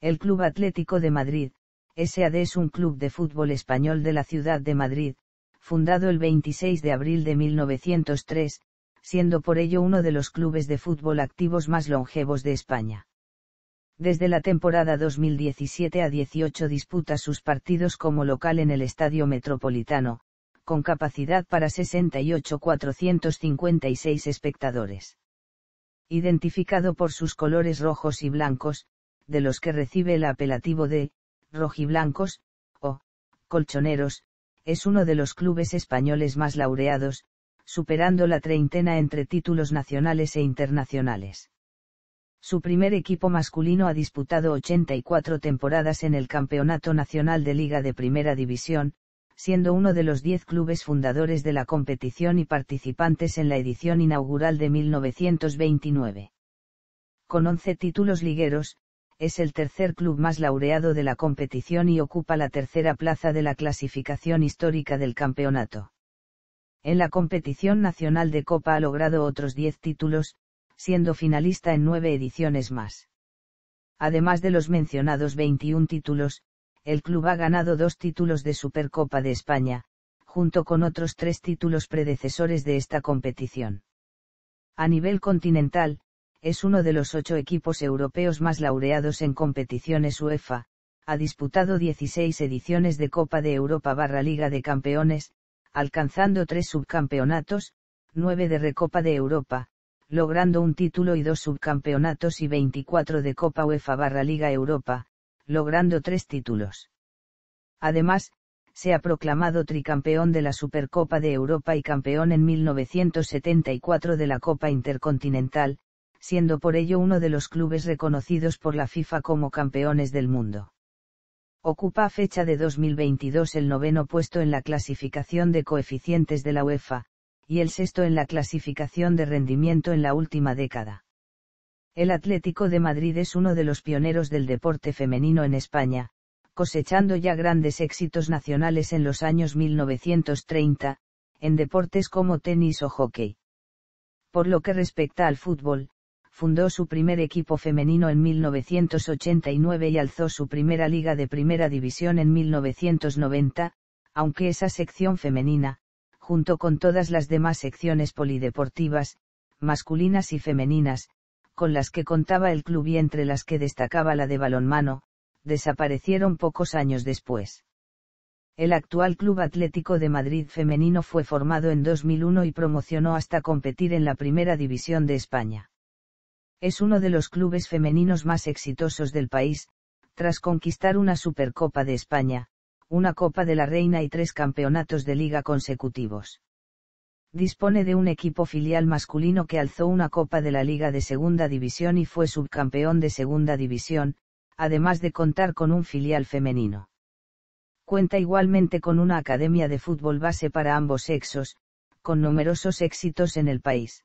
El Club Atlético de Madrid, SAD es un club de fútbol español de la ciudad de Madrid, fundado el 26 de abril de 1903, siendo por ello uno de los clubes de fútbol activos más longevos de España. Desde la temporada 2017 a 18 disputa sus partidos como local en el Estadio Metropolitano, con capacidad para 68.456 espectadores. Identificado por sus colores rojos y blancos, de los que recibe el apelativo de rojiblancos, o colchoneros, es uno de los clubes españoles más laureados, superando la treintena entre títulos nacionales e internacionales. Su primer equipo masculino ha disputado 84 temporadas en el Campeonato Nacional de Liga de Primera División, siendo uno de los 10 clubes fundadores de la competición y participantes en la edición inaugural de 1929. Con 11 títulos ligueros, es el tercer club más laureado de la competición y ocupa la tercera plaza de la clasificación histórica del campeonato. En la competición nacional de Copa ha logrado otros 10 títulos, siendo finalista en nueve ediciones más. Además de los mencionados 21 títulos, el club ha ganado dos títulos de Supercopa de España, junto con otros tres títulos predecesores de esta competición. A nivel continental, es uno de los ocho equipos europeos más laureados en competiciones UEFA, ha disputado 16 ediciones de Copa de Europa barra Liga de Campeones, alcanzando tres subcampeonatos, nueve de Recopa de Europa, logrando un título y dos subcampeonatos y 24 de Copa UEFA barra Liga Europa, logrando tres títulos. Además, se ha proclamado tricampeón de la Supercopa de Europa y campeón en 1974 de la Copa Intercontinental, siendo por ello uno de los clubes reconocidos por la FIFA como campeones del mundo. Ocupa a fecha de 2022 el noveno puesto en la clasificación de coeficientes de la UEFA, y el sexto en la clasificación de rendimiento en la última década. El Atlético de Madrid es uno de los pioneros del deporte femenino en España, cosechando ya grandes éxitos nacionales en los años 1930, en deportes como tenis o hockey. Por lo que respecta al fútbol, fundó su primer equipo femenino en 1989 y alzó su primera liga de primera división en 1990, aunque esa sección femenina, junto con todas las demás secciones polideportivas, masculinas y femeninas, con las que contaba el club y entre las que destacaba la de balonmano, desaparecieron pocos años después. El actual Club Atlético de Madrid femenino fue formado en 2001 y promocionó hasta competir en la Primera División de España. Es uno de los clubes femeninos más exitosos del país, tras conquistar una Supercopa de España, una Copa de la Reina y tres campeonatos de liga consecutivos. Dispone de un equipo filial masculino que alzó una Copa de la Liga de Segunda División y fue subcampeón de Segunda División, además de contar con un filial femenino. Cuenta igualmente con una academia de fútbol base para ambos sexos, con numerosos éxitos en el país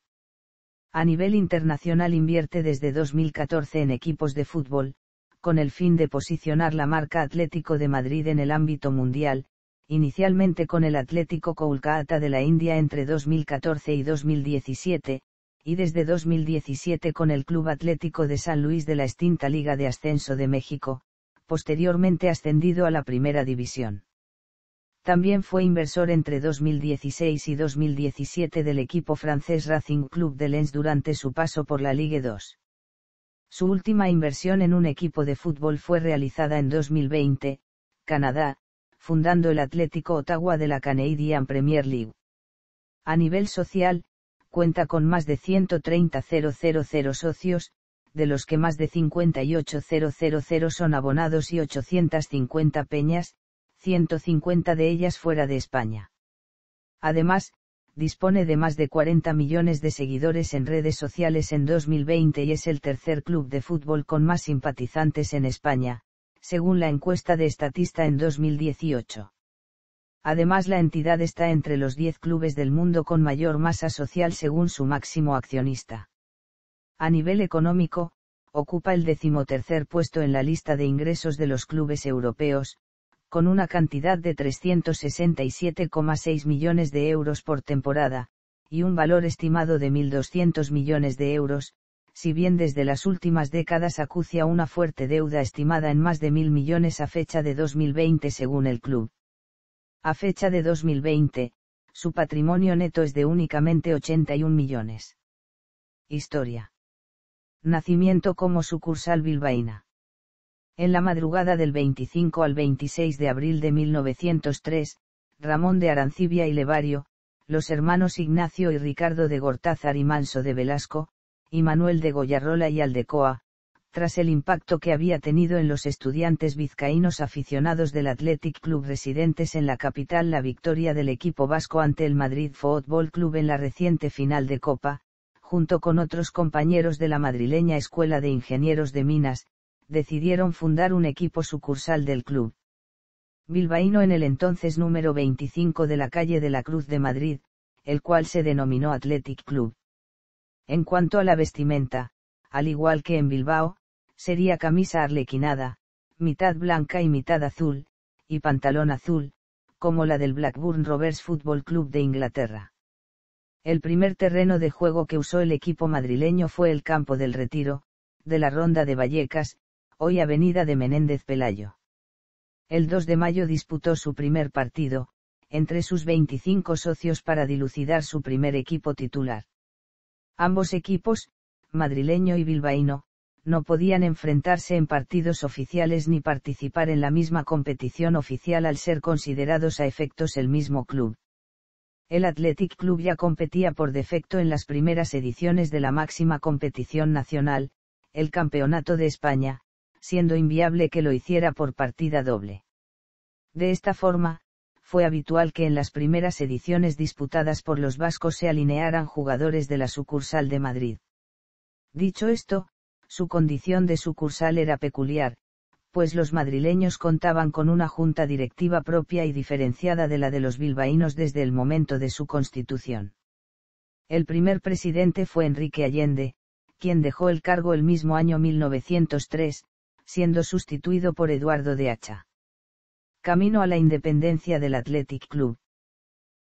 a nivel internacional invierte desde 2014 en equipos de fútbol, con el fin de posicionar la marca Atlético de Madrid en el ámbito mundial, inicialmente con el Atlético Kolkata de la India entre 2014 y 2017, y desde 2017 con el Club Atlético de San Luis de la extinta Liga de Ascenso de México, posteriormente ascendido a la Primera División también fue inversor entre 2016 y 2017 del equipo francés Racing Club de Lens durante su paso por la Ligue 2. Su última inversión en un equipo de fútbol fue realizada en 2020, Canadá, fundando el Atlético Ottawa de la Canadian Premier League. A nivel social, cuenta con más de 130.000 socios, de los que más de 58.000 son abonados y 850 peñas, 150 de ellas fuera de España. Además, dispone de más de 40 millones de seguidores en redes sociales en 2020 y es el tercer club de fútbol con más simpatizantes en España, según la encuesta de Estatista en 2018. Además, la entidad está entre los 10 clubes del mundo con mayor masa social según su máximo accionista. A nivel económico, ocupa el decimotercer puesto en la lista de ingresos de los clubes europeos, con una cantidad de 367,6 millones de euros por temporada, y un valor estimado de 1.200 millones de euros, si bien desde las últimas décadas acucia una fuerte deuda estimada en más de 1.000 millones a fecha de 2020 según el club. A fecha de 2020, su patrimonio neto es de únicamente 81 millones. Historia. Nacimiento como sucursal bilbaína. En la madrugada del 25 al 26 de abril de 1903, Ramón de Arancibia y Levario, los hermanos Ignacio y Ricardo de Gortázar y Manso de Velasco, y Manuel de Goyarrola y Aldecoa, tras el impacto que había tenido en los estudiantes vizcaínos aficionados del Athletic Club residentes en la capital la victoria del equipo vasco ante el Madrid Football Club en la reciente final de Copa, junto con otros compañeros de la madrileña Escuela de Ingenieros de Minas, decidieron fundar un equipo sucursal del club. Bilbaíno en el entonces número 25 de la calle de la Cruz de Madrid, el cual se denominó Athletic Club. En cuanto a la vestimenta, al igual que en Bilbao, sería camisa arlequinada, mitad blanca y mitad azul, y pantalón azul, como la del Blackburn Rovers Football Club de Inglaterra. El primer terreno de juego que usó el equipo madrileño fue el campo del Retiro, de la Ronda de Vallecas, hoy Avenida de Menéndez Pelayo. El 2 de mayo disputó su primer partido, entre sus 25 socios para dilucidar su primer equipo titular. Ambos equipos, madrileño y bilbaíno, no podían enfrentarse en partidos oficiales ni participar en la misma competición oficial al ser considerados a efectos el mismo club. El Athletic Club ya competía por defecto en las primeras ediciones de la máxima competición nacional, el Campeonato de España, siendo inviable que lo hiciera por partida doble. De esta forma, fue habitual que en las primeras ediciones disputadas por los vascos se alinearan jugadores de la sucursal de Madrid. Dicho esto, su condición de sucursal era peculiar, pues los madrileños contaban con una junta directiva propia y diferenciada de la de los bilbaínos desde el momento de su constitución. El primer presidente fue Enrique Allende, quien dejó el cargo el mismo año 1903, siendo sustituido por Eduardo de Hacha. Camino a la independencia del Athletic Club.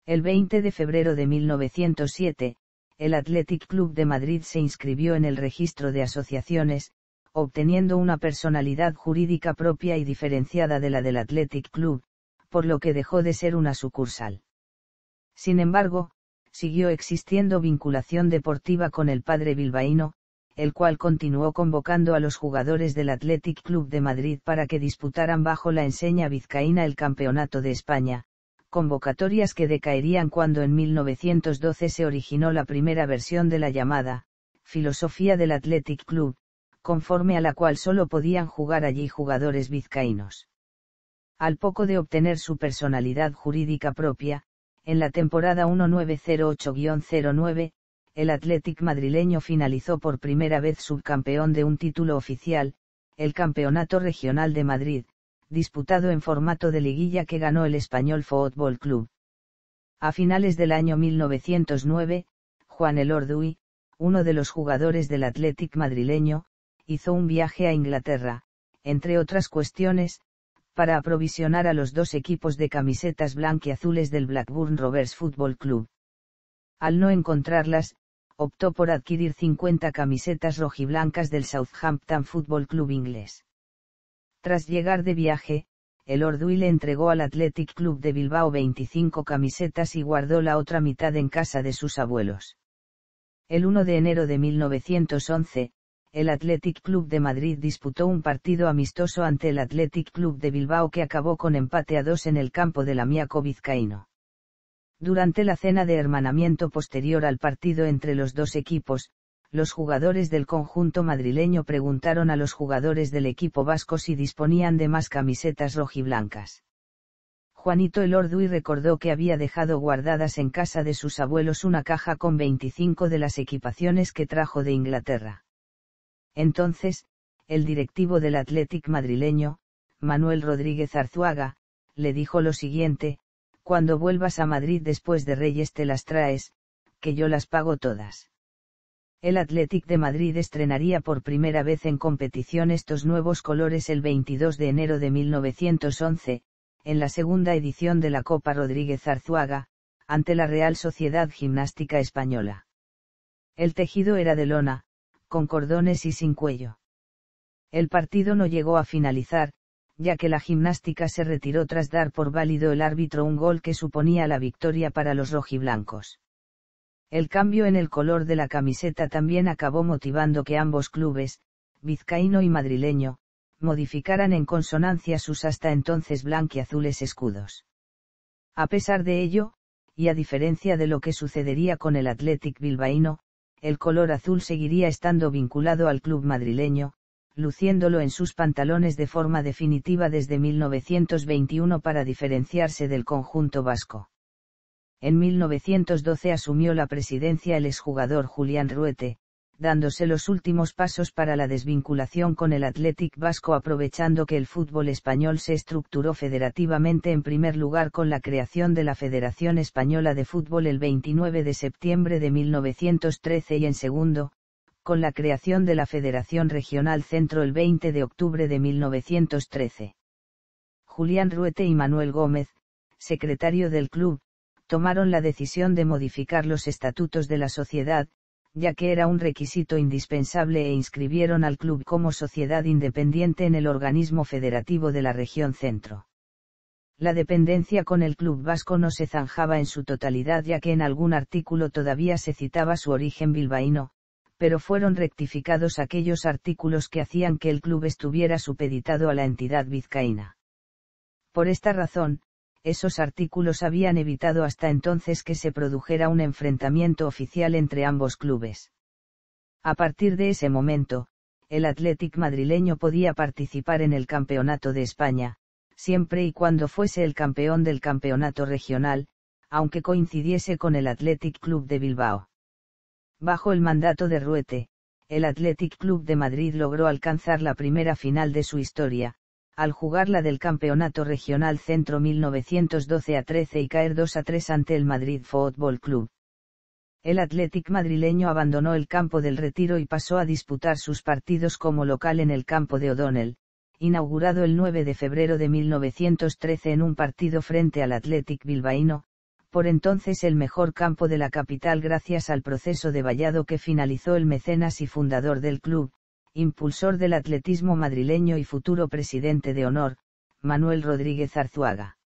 El 20 de febrero de 1907, el Athletic Club de Madrid se inscribió en el registro de asociaciones, obteniendo una personalidad jurídica propia y diferenciada de la del Athletic Club, por lo que dejó de ser una sucursal. Sin embargo, siguió existiendo vinculación deportiva con el padre bilbaíno, el cual continuó convocando a los jugadores del Athletic Club de Madrid para que disputaran bajo la enseña vizcaína el Campeonato de España, convocatorias que decaerían cuando en 1912 se originó la primera versión de la llamada, filosofía del Athletic Club, conforme a la cual solo podían jugar allí jugadores vizcaínos. Al poco de obtener su personalidad jurídica propia, en la temporada 1908-09, el Athletic madrileño finalizó por primera vez subcampeón de un título oficial, el Campeonato Regional de Madrid, disputado en formato de liguilla que ganó el Español Fútbol Club. A finales del año 1909, Juan Elordui, uno de los jugadores del Athletic madrileño, hizo un viaje a Inglaterra, entre otras cuestiones, para aprovisionar a los dos equipos de camisetas blanquiazules del Blackburn Rovers Football Club. Al no encontrarlas, optó por adquirir 50 camisetas rojiblancas del Southampton Football Club inglés. Tras llegar de viaje, el Orduy le entregó al Athletic Club de Bilbao 25 camisetas y guardó la otra mitad en casa de sus abuelos. El 1 de enero de 1911, el Athletic Club de Madrid disputó un partido amistoso ante el Athletic Club de Bilbao que acabó con empate a dos en el campo de la Miaco vizcaíno. Durante la cena de hermanamiento posterior al partido entre los dos equipos, los jugadores del conjunto madrileño preguntaron a los jugadores del equipo vasco si disponían de más camisetas rojiblancas. Juanito Elorduy recordó que había dejado guardadas en casa de sus abuelos una caja con 25 de las equipaciones que trajo de Inglaterra. Entonces, el directivo del Athletic madrileño, Manuel Rodríguez Arzuaga, le dijo lo siguiente, cuando vuelvas a Madrid después de Reyes te las traes, que yo las pago todas. El Athletic de Madrid estrenaría por primera vez en competición estos nuevos colores el 22 de enero de 1911, en la segunda edición de la Copa Rodríguez Arzuaga, ante la Real Sociedad Gimnástica Española. El tejido era de lona, con cordones y sin cuello. El partido no llegó a finalizar, ya que la gimnástica se retiró tras dar por válido el árbitro un gol que suponía la victoria para los rojiblancos. El cambio en el color de la camiseta también acabó motivando que ambos clubes, vizcaíno y madrileño, modificaran en consonancia sus hasta entonces azules escudos. A pesar de ello, y a diferencia de lo que sucedería con el Athletic bilbaíno, el color azul seguiría estando vinculado al club madrileño, luciéndolo en sus pantalones de forma definitiva desde 1921 para diferenciarse del conjunto vasco. En 1912 asumió la presidencia el exjugador Julián Ruete, dándose los últimos pasos para la desvinculación con el Athletic Vasco aprovechando que el fútbol español se estructuró federativamente en primer lugar con la creación de la Federación Española de Fútbol el 29 de septiembre de 1913 y en segundo, con la creación de la Federación Regional Centro el 20 de octubre de 1913. Julián Ruete y Manuel Gómez, secretario del club, tomaron la decisión de modificar los estatutos de la sociedad, ya que era un requisito indispensable e inscribieron al club como sociedad independiente en el organismo federativo de la región centro. La dependencia con el club vasco no se zanjaba en su totalidad ya que en algún artículo todavía se citaba su origen bilbaíno, pero fueron rectificados aquellos artículos que hacían que el club estuviera supeditado a la entidad vizcaína. Por esta razón, esos artículos habían evitado hasta entonces que se produjera un enfrentamiento oficial entre ambos clubes. A partir de ese momento, el Athletic madrileño podía participar en el Campeonato de España, siempre y cuando fuese el campeón del Campeonato Regional, aunque coincidiese con el Athletic Club de Bilbao. Bajo el mandato de Ruete, el Athletic Club de Madrid logró alcanzar la primera final de su historia, al jugar la del Campeonato Regional Centro 1912 a 13 y caer 2 a 3 ante el Madrid Football Club. El Athletic madrileño abandonó el campo del retiro y pasó a disputar sus partidos como local en el campo de O'Donnell, inaugurado el 9 de febrero de 1913 en un partido frente al Athletic bilbaíno, por entonces el mejor campo de la capital gracias al proceso de vallado que finalizó el mecenas y fundador del club, impulsor del atletismo madrileño y futuro presidente de honor, Manuel Rodríguez Arzuaga.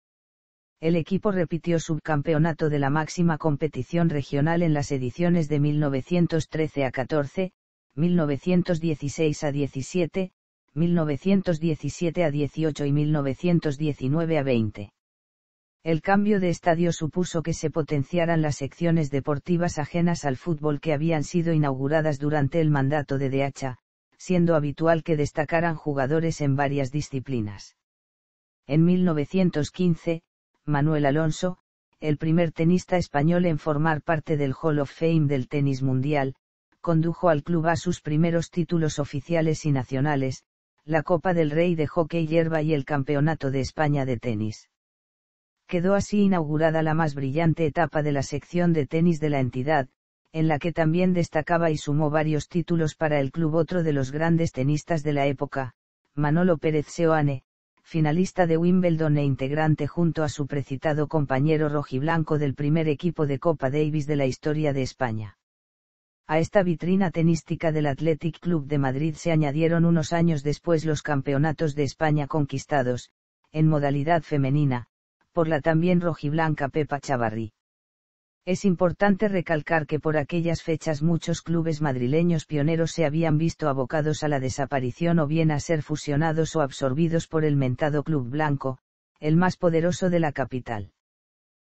El equipo repitió subcampeonato de la máxima competición regional en las ediciones de 1913 a 14, 1916 a 17, 1917 a 18 y 1919 a 20. El cambio de estadio supuso que se potenciaran las secciones deportivas ajenas al fútbol que habían sido inauguradas durante el mandato de Hacha, siendo habitual que destacaran jugadores en varias disciplinas. En 1915, Manuel Alonso, el primer tenista español en formar parte del Hall of Fame del tenis mundial, condujo al club a sus primeros títulos oficiales y nacionales, la Copa del Rey de Hockey Hierba y el Campeonato de España de Tenis. Quedó así inaugurada la más brillante etapa de la sección de tenis de la entidad, en la que también destacaba y sumó varios títulos para el club otro de los grandes tenistas de la época, Manolo Pérez Seoane, finalista de Wimbledon e integrante junto a su precitado compañero rojiblanco del primer equipo de Copa Davis de la historia de España. A esta vitrina tenística del Athletic Club de Madrid se añadieron unos años después los campeonatos de España conquistados, en modalidad femenina, por la también rojiblanca Pepa Chavarri. Es importante recalcar que por aquellas fechas muchos clubes madrileños pioneros se habían visto abocados a la desaparición o bien a ser fusionados o absorbidos por el mentado Club Blanco, el más poderoso de la capital.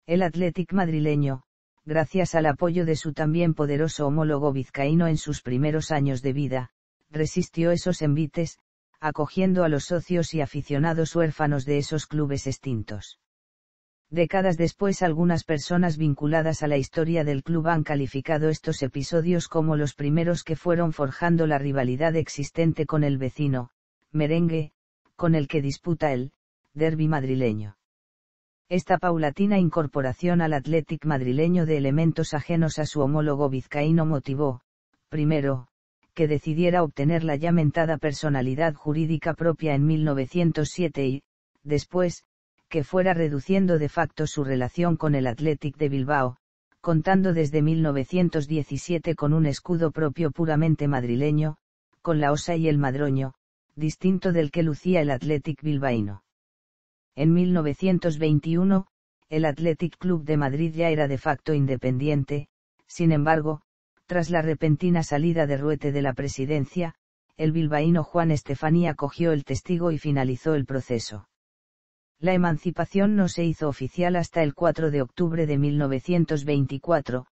El Athletic madrileño, gracias al apoyo de su también poderoso homólogo vizcaíno en sus primeros años de vida, resistió esos envites, acogiendo a los socios y aficionados huérfanos de esos clubes extintos Décadas después algunas personas vinculadas a la historia del club han calificado estos episodios como los primeros que fueron forjando la rivalidad existente con el vecino, merengue, con el que disputa el, derby madrileño. Esta paulatina incorporación al Athletic madrileño de elementos ajenos a su homólogo vizcaíno motivó, primero, que decidiera obtener la ya mentada personalidad jurídica propia en 1907 y, después, que fuera reduciendo de facto su relación con el Athletic de Bilbao, contando desde 1917 con un escudo propio puramente madrileño, con la osa y el madroño, distinto del que lucía el Athletic bilbaíno. En 1921, el Athletic Club de Madrid ya era de facto independiente, sin embargo, tras la repentina salida de Ruete de la presidencia, el bilbaíno Juan Estefanía cogió el testigo y finalizó el proceso. La emancipación no se hizo oficial hasta el 4 de octubre de 1924,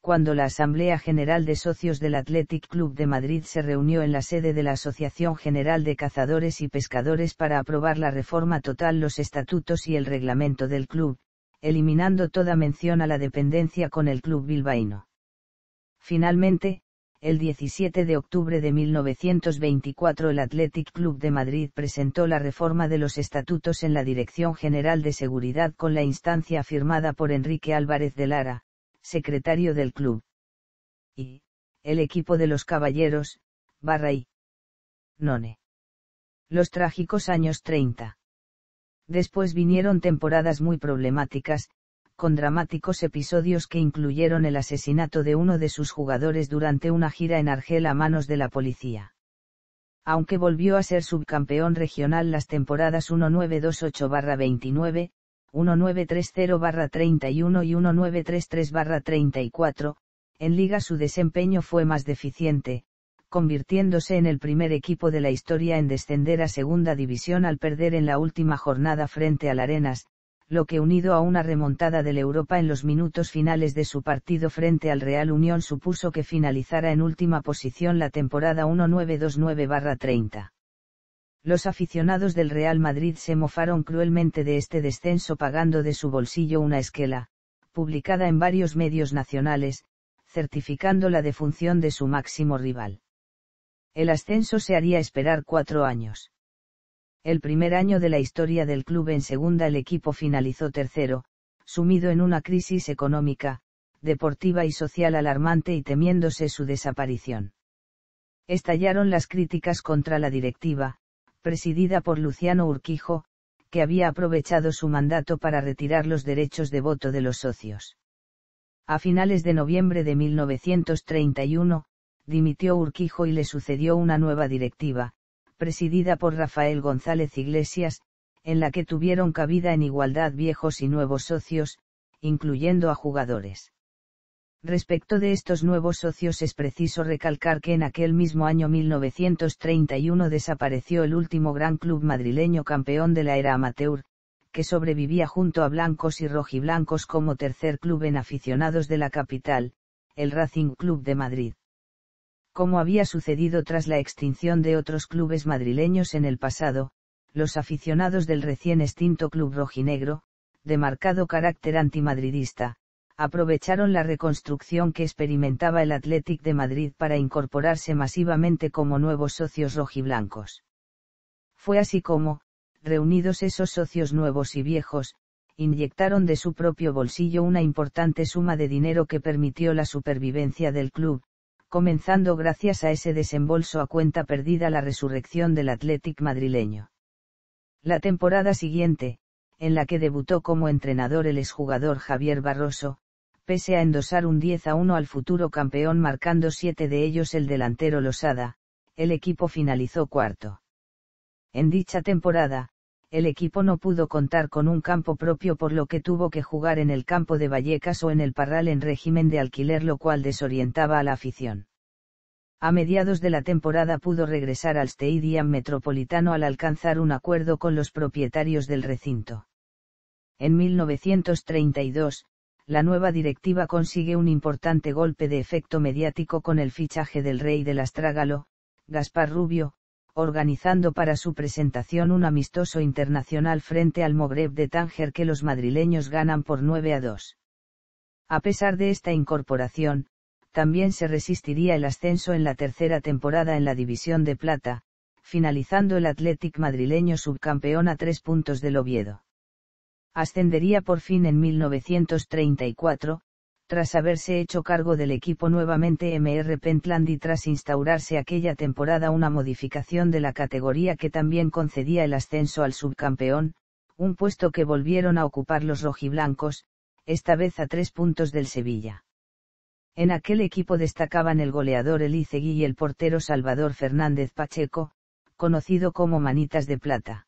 cuando la Asamblea General de Socios del Athletic Club de Madrid se reunió en la sede de la Asociación General de Cazadores y Pescadores para aprobar la reforma total, los estatutos y el reglamento del club, eliminando toda mención a la dependencia con el club bilbaíno. Finalmente, el 17 de octubre de 1924 el Athletic Club de Madrid presentó la reforma de los estatutos en la Dirección General de Seguridad con la instancia firmada por Enrique Álvarez de Lara, secretario del club. Y, el equipo de los caballeros, barra y. None. Los trágicos años 30. Después vinieron temporadas muy problemáticas, con dramáticos episodios que incluyeron el asesinato de uno de sus jugadores durante una gira en Argel a manos de la policía. Aunque volvió a ser subcampeón regional las temporadas 1928-29, 1930-31 y 1933-34, en liga su desempeño fue más deficiente, convirtiéndose en el primer equipo de la historia en descender a segunda división al perder en la última jornada frente al Arenas, lo que unido a una remontada del Europa en los minutos finales de su partido frente al Real Unión supuso que finalizara en última posición la temporada 1929-30. Los aficionados del Real Madrid se mofaron cruelmente de este descenso pagando de su bolsillo una esquela, publicada en varios medios nacionales, certificando la defunción de su máximo rival. El ascenso se haría esperar cuatro años. El primer año de la historia del club en segunda el equipo finalizó tercero, sumido en una crisis económica, deportiva y social alarmante y temiéndose su desaparición. Estallaron las críticas contra la directiva, presidida por Luciano Urquijo, que había aprovechado su mandato para retirar los derechos de voto de los socios. A finales de noviembre de 1931, dimitió Urquijo y le sucedió una nueva directiva, presidida por Rafael González Iglesias, en la que tuvieron cabida en igualdad viejos y nuevos socios, incluyendo a jugadores. Respecto de estos nuevos socios es preciso recalcar que en aquel mismo año 1931 desapareció el último gran club madrileño campeón de la era amateur, que sobrevivía junto a blancos y rojiblancos como tercer club en aficionados de la capital, el Racing Club de Madrid. Como había sucedido tras la extinción de otros clubes madrileños en el pasado, los aficionados del recién extinto club rojinegro, de marcado carácter antimadridista, aprovecharon la reconstrucción que experimentaba el Athletic de Madrid para incorporarse masivamente como nuevos socios rojiblancos. Fue así como, reunidos esos socios nuevos y viejos, inyectaron de su propio bolsillo una importante suma de dinero que permitió la supervivencia del club, comenzando gracias a ese desembolso a cuenta perdida la resurrección del Athletic madrileño. La temporada siguiente, en la que debutó como entrenador el exjugador Javier Barroso, pese a endosar un 10 a 1 al futuro campeón marcando siete de ellos el delantero Losada, el equipo finalizó cuarto. En dicha temporada, el equipo no pudo contar con un campo propio por lo que tuvo que jugar en el campo de Vallecas o en el Parral en régimen de alquiler lo cual desorientaba a la afición. A mediados de la temporada pudo regresar al Stadium Metropolitano al alcanzar un acuerdo con los propietarios del recinto. En 1932, la nueva directiva consigue un importante golpe de efecto mediático con el fichaje del rey del Astrágalo, Gaspar Rubio, organizando para su presentación un amistoso internacional frente al Mogreb de Tánger que los madrileños ganan por 9 a 2. A pesar de esta incorporación, también se resistiría el ascenso en la tercera temporada en la División de Plata, finalizando el Athletic madrileño subcampeón a tres puntos del Oviedo. Ascendería por fin en 1934, tras haberse hecho cargo del equipo nuevamente MR Pentland y tras instaurarse aquella temporada una modificación de la categoría que también concedía el ascenso al subcampeón, un puesto que volvieron a ocupar los rojiblancos, esta vez a tres puntos del Sevilla. En aquel equipo destacaban el goleador Elizegui y el portero Salvador Fernández Pacheco, conocido como Manitas de Plata.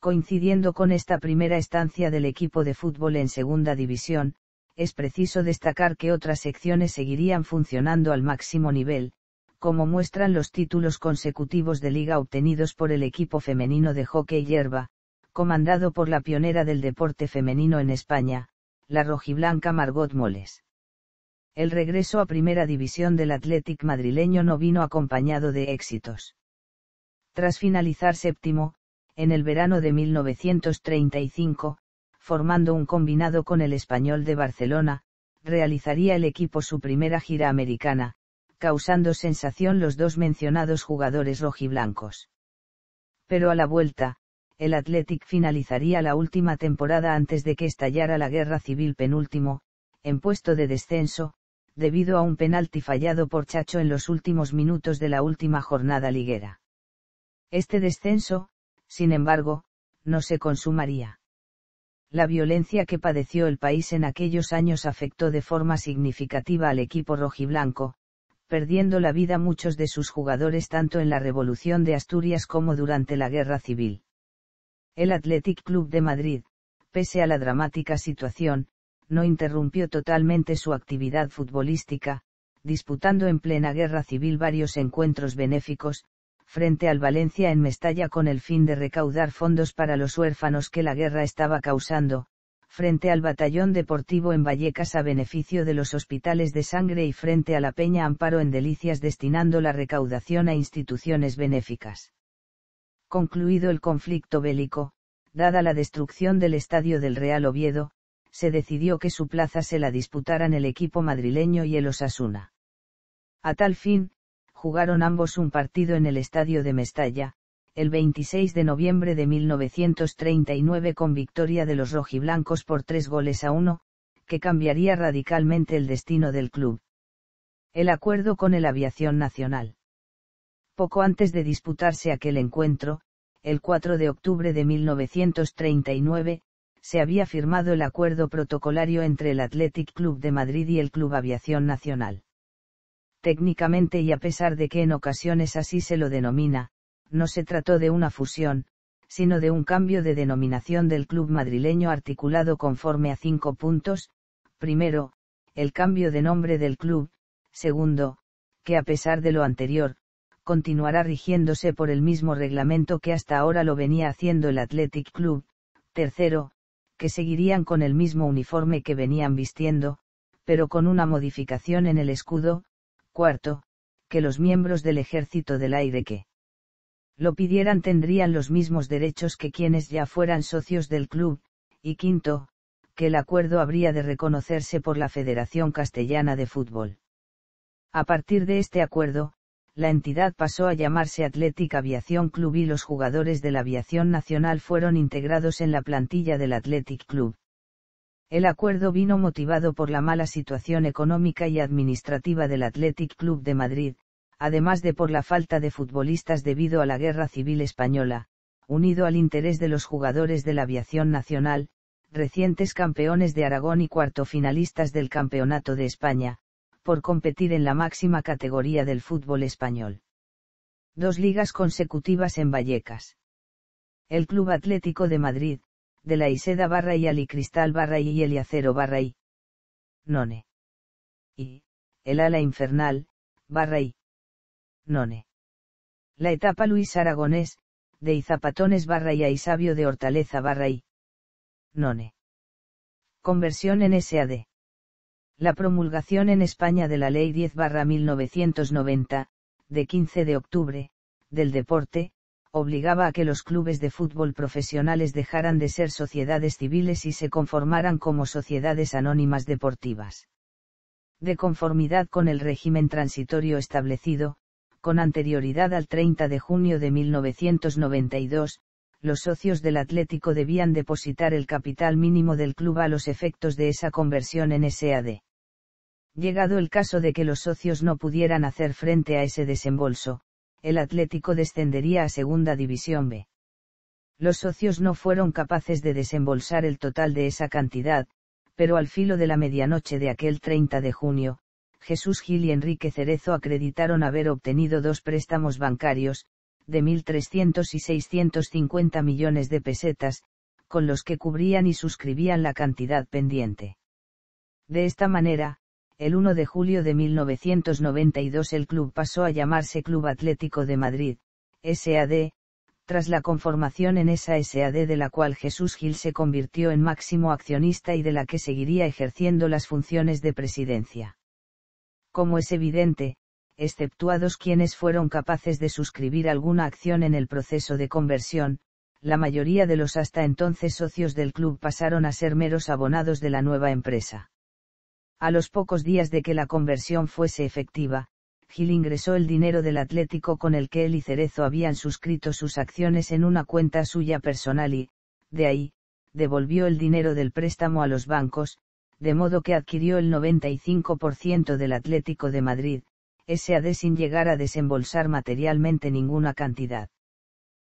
Coincidiendo con esta primera estancia del equipo de fútbol en Segunda División, es preciso destacar que otras secciones seguirían funcionando al máximo nivel, como muestran los títulos consecutivos de liga obtenidos por el equipo femenino de hockey hierba, comandado por la pionera del deporte femenino en España, la rojiblanca Margot Moles. El regreso a primera división del Athletic madrileño no vino acompañado de éxitos. Tras finalizar séptimo, en el verano de 1935, formando un combinado con el español de Barcelona, realizaría el equipo su primera gira americana, causando sensación los dos mencionados jugadores rojiblancos. Pero a la vuelta, el Athletic finalizaría la última temporada antes de que estallara la guerra civil penúltimo, en puesto de descenso, debido a un penalti fallado por Chacho en los últimos minutos de la última jornada liguera. Este descenso, sin embargo, no se consumaría. La violencia que padeció el país en aquellos años afectó de forma significativa al equipo rojiblanco, perdiendo la vida muchos de sus jugadores tanto en la Revolución de Asturias como durante la Guerra Civil. El Athletic Club de Madrid, pese a la dramática situación, no interrumpió totalmente su actividad futbolística, disputando en plena guerra civil varios encuentros benéficos, frente al Valencia en Mestalla con el fin de recaudar fondos para los huérfanos que la guerra estaba causando, frente al Batallón Deportivo en Vallecas a beneficio de los hospitales de sangre y frente a la Peña Amparo en Delicias destinando la recaudación a instituciones benéficas. Concluido el conflicto bélico, dada la destrucción del estadio del Real Oviedo, se decidió que su plaza se la disputaran el equipo madrileño y el Osasuna. A tal fin, jugaron ambos un partido en el estadio de Mestalla, el 26 de noviembre de 1939 con victoria de los rojiblancos por tres goles a uno, que cambiaría radicalmente el destino del club. El acuerdo con el Aviación Nacional. Poco antes de disputarse aquel encuentro, el 4 de octubre de 1939, se había firmado el acuerdo protocolario entre el Athletic Club de Madrid y el Club Aviación Nacional. Técnicamente y a pesar de que en ocasiones así se lo denomina, no se trató de una fusión, sino de un cambio de denominación del club madrileño articulado conforme a cinco puntos, primero, el cambio de nombre del club, segundo, que a pesar de lo anterior, continuará rigiéndose por el mismo reglamento que hasta ahora lo venía haciendo el Athletic Club, tercero, que seguirían con el mismo uniforme que venían vistiendo, pero con una modificación en el escudo, Cuarto, que los miembros del ejército del aire que lo pidieran tendrían los mismos derechos que quienes ya fueran socios del club, y quinto, que el acuerdo habría de reconocerse por la Federación Castellana de Fútbol. A partir de este acuerdo, la entidad pasó a llamarse Athletic Aviación Club y los jugadores de la Aviación Nacional fueron integrados en la plantilla del Athletic Club. El acuerdo vino motivado por la mala situación económica y administrativa del Athletic Club de Madrid, además de por la falta de futbolistas debido a la Guerra Civil Española, unido al interés de los jugadores de la aviación nacional, recientes campeones de Aragón y cuarto finalistas del Campeonato de España, por competir en la máxima categoría del fútbol español. Dos ligas consecutivas en Vallecas. El Club Atlético de Madrid, de la Iseda barra y alicristal barra y acero barra y. None. Y, el ala infernal, barra y. None. La etapa Luis Aragonés, de Izapatones barra y Aisabio de Hortaleza barra y. None. Conversión en SAD. La promulgación en España de la Ley 10 barra 1990, de 15 de octubre, del deporte, obligaba a que los clubes de fútbol profesionales dejaran de ser sociedades civiles y se conformaran como sociedades anónimas deportivas. De conformidad con el régimen transitorio establecido, con anterioridad al 30 de junio de 1992, los socios del Atlético debían depositar el capital mínimo del club a los efectos de esa conversión en SAD. Llegado el caso de que los socios no pudieran hacer frente a ese desembolso, el Atlético descendería a Segunda División B. Los socios no fueron capaces de desembolsar el total de esa cantidad, pero al filo de la medianoche de aquel 30 de junio, Jesús Gil y Enrique Cerezo acreditaron haber obtenido dos préstamos bancarios, de 1.300 y 650 millones de pesetas, con los que cubrían y suscribían la cantidad pendiente. De esta manera, el 1 de julio de 1992 el club pasó a llamarse Club Atlético de Madrid, SAD, tras la conformación en esa SAD de la cual Jesús Gil se convirtió en máximo accionista y de la que seguiría ejerciendo las funciones de presidencia. Como es evidente, exceptuados quienes fueron capaces de suscribir alguna acción en el proceso de conversión, la mayoría de los hasta entonces socios del club pasaron a ser meros abonados de la nueva empresa a los pocos días de que la conversión fuese efectiva, Gil ingresó el dinero del Atlético con el que él y Cerezo habían suscrito sus acciones en una cuenta suya personal y, de ahí, devolvió el dinero del préstamo a los bancos, de modo que adquirió el 95% del Atlético de Madrid, SAD sin llegar a desembolsar materialmente ninguna cantidad.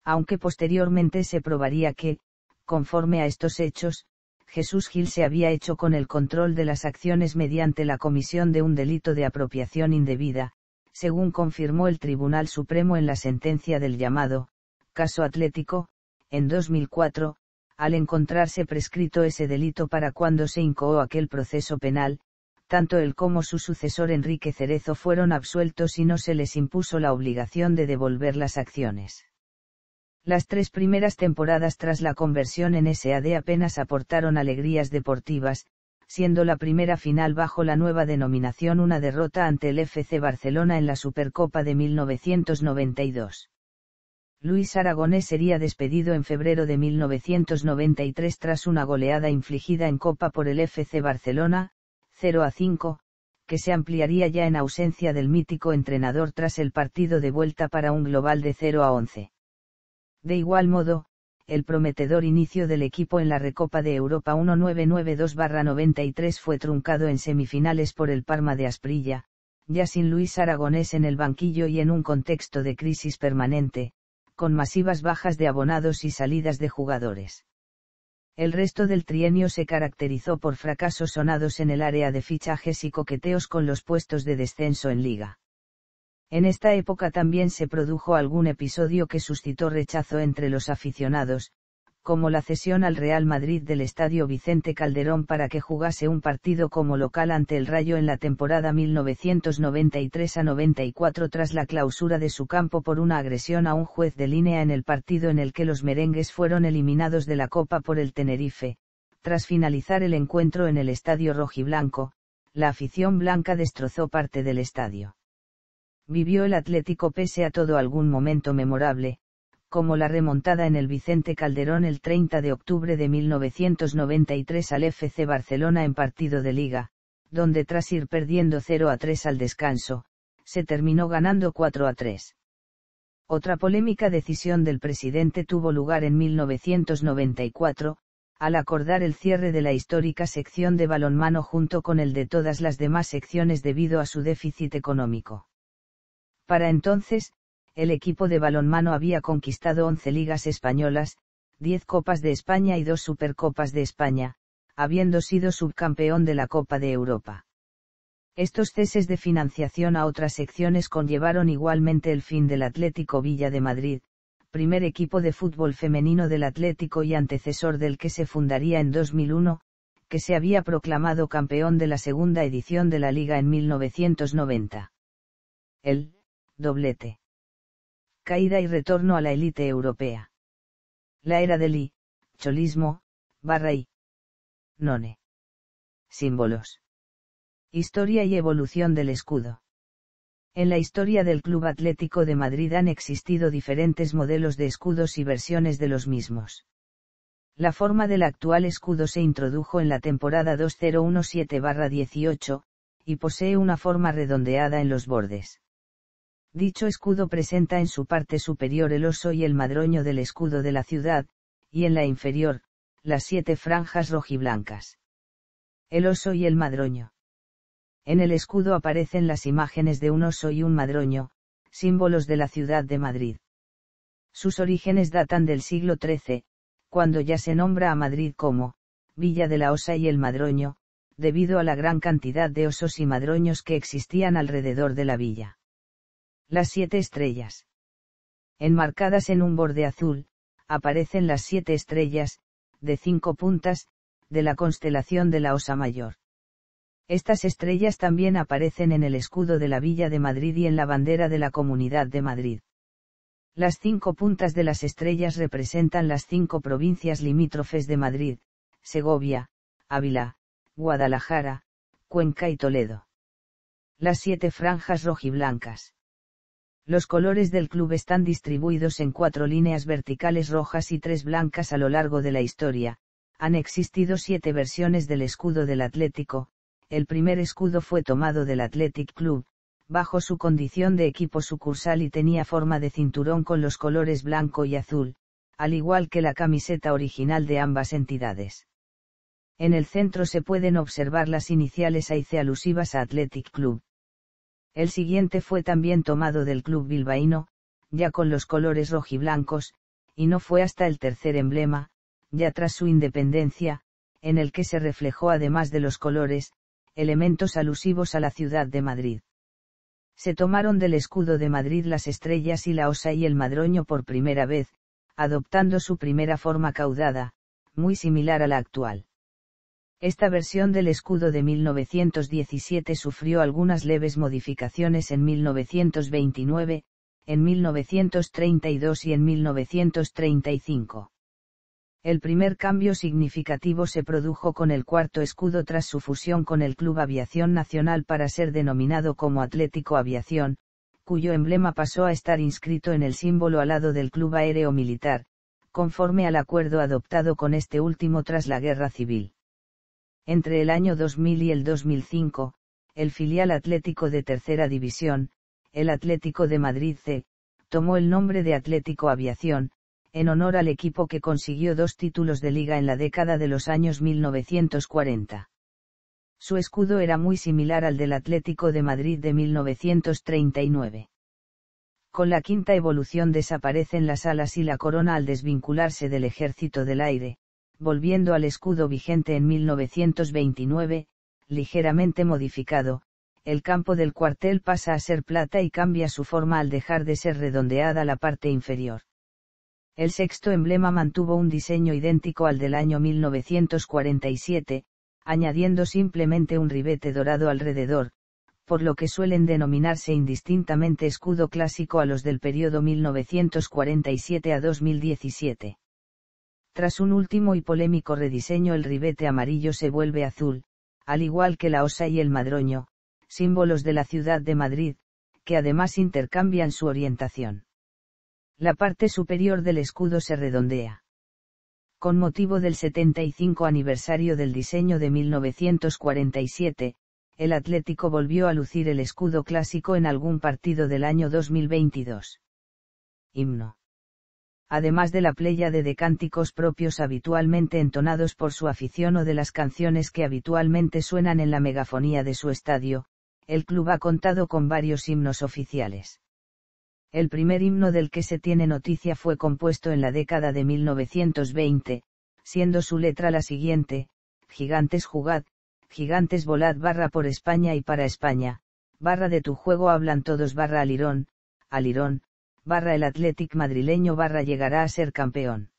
Aunque posteriormente se probaría que, conforme a estos hechos, Jesús Gil se había hecho con el control de las acciones mediante la comisión de un delito de apropiación indebida, según confirmó el Tribunal Supremo en la sentencia del llamado, caso atlético, en 2004, al encontrarse prescrito ese delito para cuando se incoó aquel proceso penal, tanto él como su sucesor Enrique Cerezo fueron absueltos y no se les impuso la obligación de devolver las acciones. Las tres primeras temporadas tras la conversión en SAD apenas aportaron alegrías deportivas, siendo la primera final bajo la nueva denominación una derrota ante el FC Barcelona en la Supercopa de 1992. Luis Aragonés sería despedido en febrero de 1993 tras una goleada infligida en Copa por el FC Barcelona, 0 a 5, que se ampliaría ya en ausencia del mítico entrenador tras el partido de vuelta para un global de 0 a 11. De igual modo, el prometedor inicio del equipo en la Recopa de Europa 1992-93 fue truncado en semifinales por el Parma de Asprilla, ya sin Luis Aragonés en el banquillo y en un contexto de crisis permanente, con masivas bajas de abonados y salidas de jugadores. El resto del trienio se caracterizó por fracasos sonados en el área de fichajes y coqueteos con los puestos de descenso en liga. En esta época también se produjo algún episodio que suscitó rechazo entre los aficionados, como la cesión al Real Madrid del Estadio Vicente Calderón para que jugase un partido como local ante el Rayo en la temporada 1993 a 94 tras la clausura de su campo por una agresión a un juez de línea en el partido en el que los merengues fueron eliminados de la Copa por el Tenerife. Tras finalizar el encuentro en el Estadio Rojiblanco, la afición blanca destrozó parte del estadio vivió el Atlético pese a todo algún momento memorable, como la remontada en el Vicente Calderón el 30 de octubre de 1993 al FC Barcelona en partido de liga, donde tras ir perdiendo 0 a 3 al descanso, se terminó ganando 4 a 3. Otra polémica decisión del presidente tuvo lugar en 1994, al acordar el cierre de la histórica sección de balonmano junto con el de todas las demás secciones debido a su déficit económico. Para entonces, el equipo de balonmano había conquistado 11 ligas españolas, 10 Copas de España y 2 Supercopas de España, habiendo sido subcampeón de la Copa de Europa. Estos ceses de financiación a otras secciones conllevaron igualmente el fin del Atlético Villa de Madrid, primer equipo de fútbol femenino del Atlético y antecesor del que se fundaría en 2001, que se había proclamado campeón de la segunda edición de la liga en 1990. El doblete. Caída y retorno a la élite europea. La era del I, cholismo, barra I. None. Símbolos. Historia y evolución del escudo. En la historia del Club Atlético de Madrid han existido diferentes modelos de escudos y versiones de los mismos. La forma del actual escudo se introdujo en la temporada 2017-18, y posee una forma redondeada en los bordes. Dicho escudo presenta en su parte superior el oso y el madroño del escudo de la ciudad, y en la inferior, las siete franjas rojiblancas. El oso y el madroño. En el escudo aparecen las imágenes de un oso y un madroño, símbolos de la ciudad de Madrid. Sus orígenes datan del siglo XIII, cuando ya se nombra a Madrid como, Villa de la Osa y el Madroño, debido a la gran cantidad de osos y madroños que existían alrededor de la villa. Las siete estrellas. Enmarcadas en un borde azul, aparecen las siete estrellas, de cinco puntas, de la constelación de la Osa Mayor. Estas estrellas también aparecen en el escudo de la Villa de Madrid y en la bandera de la Comunidad de Madrid. Las cinco puntas de las estrellas representan las cinco provincias limítrofes de Madrid, Segovia, Ávila, Guadalajara, Cuenca y Toledo. Las siete franjas rojiblancas. Los colores del club están distribuidos en cuatro líneas verticales rojas y tres blancas a lo largo de la historia. Han existido siete versiones del escudo del Atlético. El primer escudo fue tomado del Athletic Club, bajo su condición de equipo sucursal y tenía forma de cinturón con los colores blanco y azul, al igual que la camiseta original de ambas entidades. En el centro se pueden observar las iniciales AIC alusivas a Athletic Club. El siguiente fue también tomado del club bilbaíno, ya con los colores rojiblancos, y no fue hasta el tercer emblema, ya tras su independencia, en el que se reflejó además de los colores, elementos alusivos a la ciudad de Madrid. Se tomaron del escudo de Madrid las estrellas y la osa y el madroño por primera vez, adoptando su primera forma caudada, muy similar a la actual. Esta versión del escudo de 1917 sufrió algunas leves modificaciones en 1929, en 1932 y en 1935. El primer cambio significativo se produjo con el cuarto escudo tras su fusión con el Club Aviación Nacional para ser denominado como Atlético Aviación, cuyo emblema pasó a estar inscrito en el símbolo alado del Club Aéreo Militar, conforme al acuerdo adoptado con este último tras la Guerra Civil. Entre el año 2000 y el 2005, el filial Atlético de Tercera División, el Atlético de Madrid C, tomó el nombre de Atlético Aviación, en honor al equipo que consiguió dos títulos de liga en la década de los años 1940. Su escudo era muy similar al del Atlético de Madrid de 1939. Con la quinta evolución desaparecen las alas y la corona al desvincularse del ejército del aire, volviendo al escudo vigente en 1929, ligeramente modificado, el campo del cuartel pasa a ser plata y cambia su forma al dejar de ser redondeada la parte inferior. El sexto emblema mantuvo un diseño idéntico al del año 1947, añadiendo simplemente un ribete dorado alrededor, por lo que suelen denominarse indistintamente escudo clásico a los del periodo 1947 a 2017. Tras un último y polémico rediseño el ribete amarillo se vuelve azul, al igual que la osa y el madroño, símbolos de la ciudad de Madrid, que además intercambian su orientación. La parte superior del escudo se redondea. Con motivo del 75 aniversario del diseño de 1947, el Atlético volvió a lucir el escudo clásico en algún partido del año 2022. Himno además de la playa de decánticos propios habitualmente entonados por su afición o de las canciones que habitualmente suenan en la megafonía de su estadio, el club ha contado con varios himnos oficiales. El primer himno del que se tiene noticia fue compuesto en la década de 1920, siendo su letra la siguiente, Gigantes jugad, gigantes volad barra por España y para España, barra de tu juego hablan todos barra alirón, alirón, barra el atlético madrileño barra llegará a ser campeón.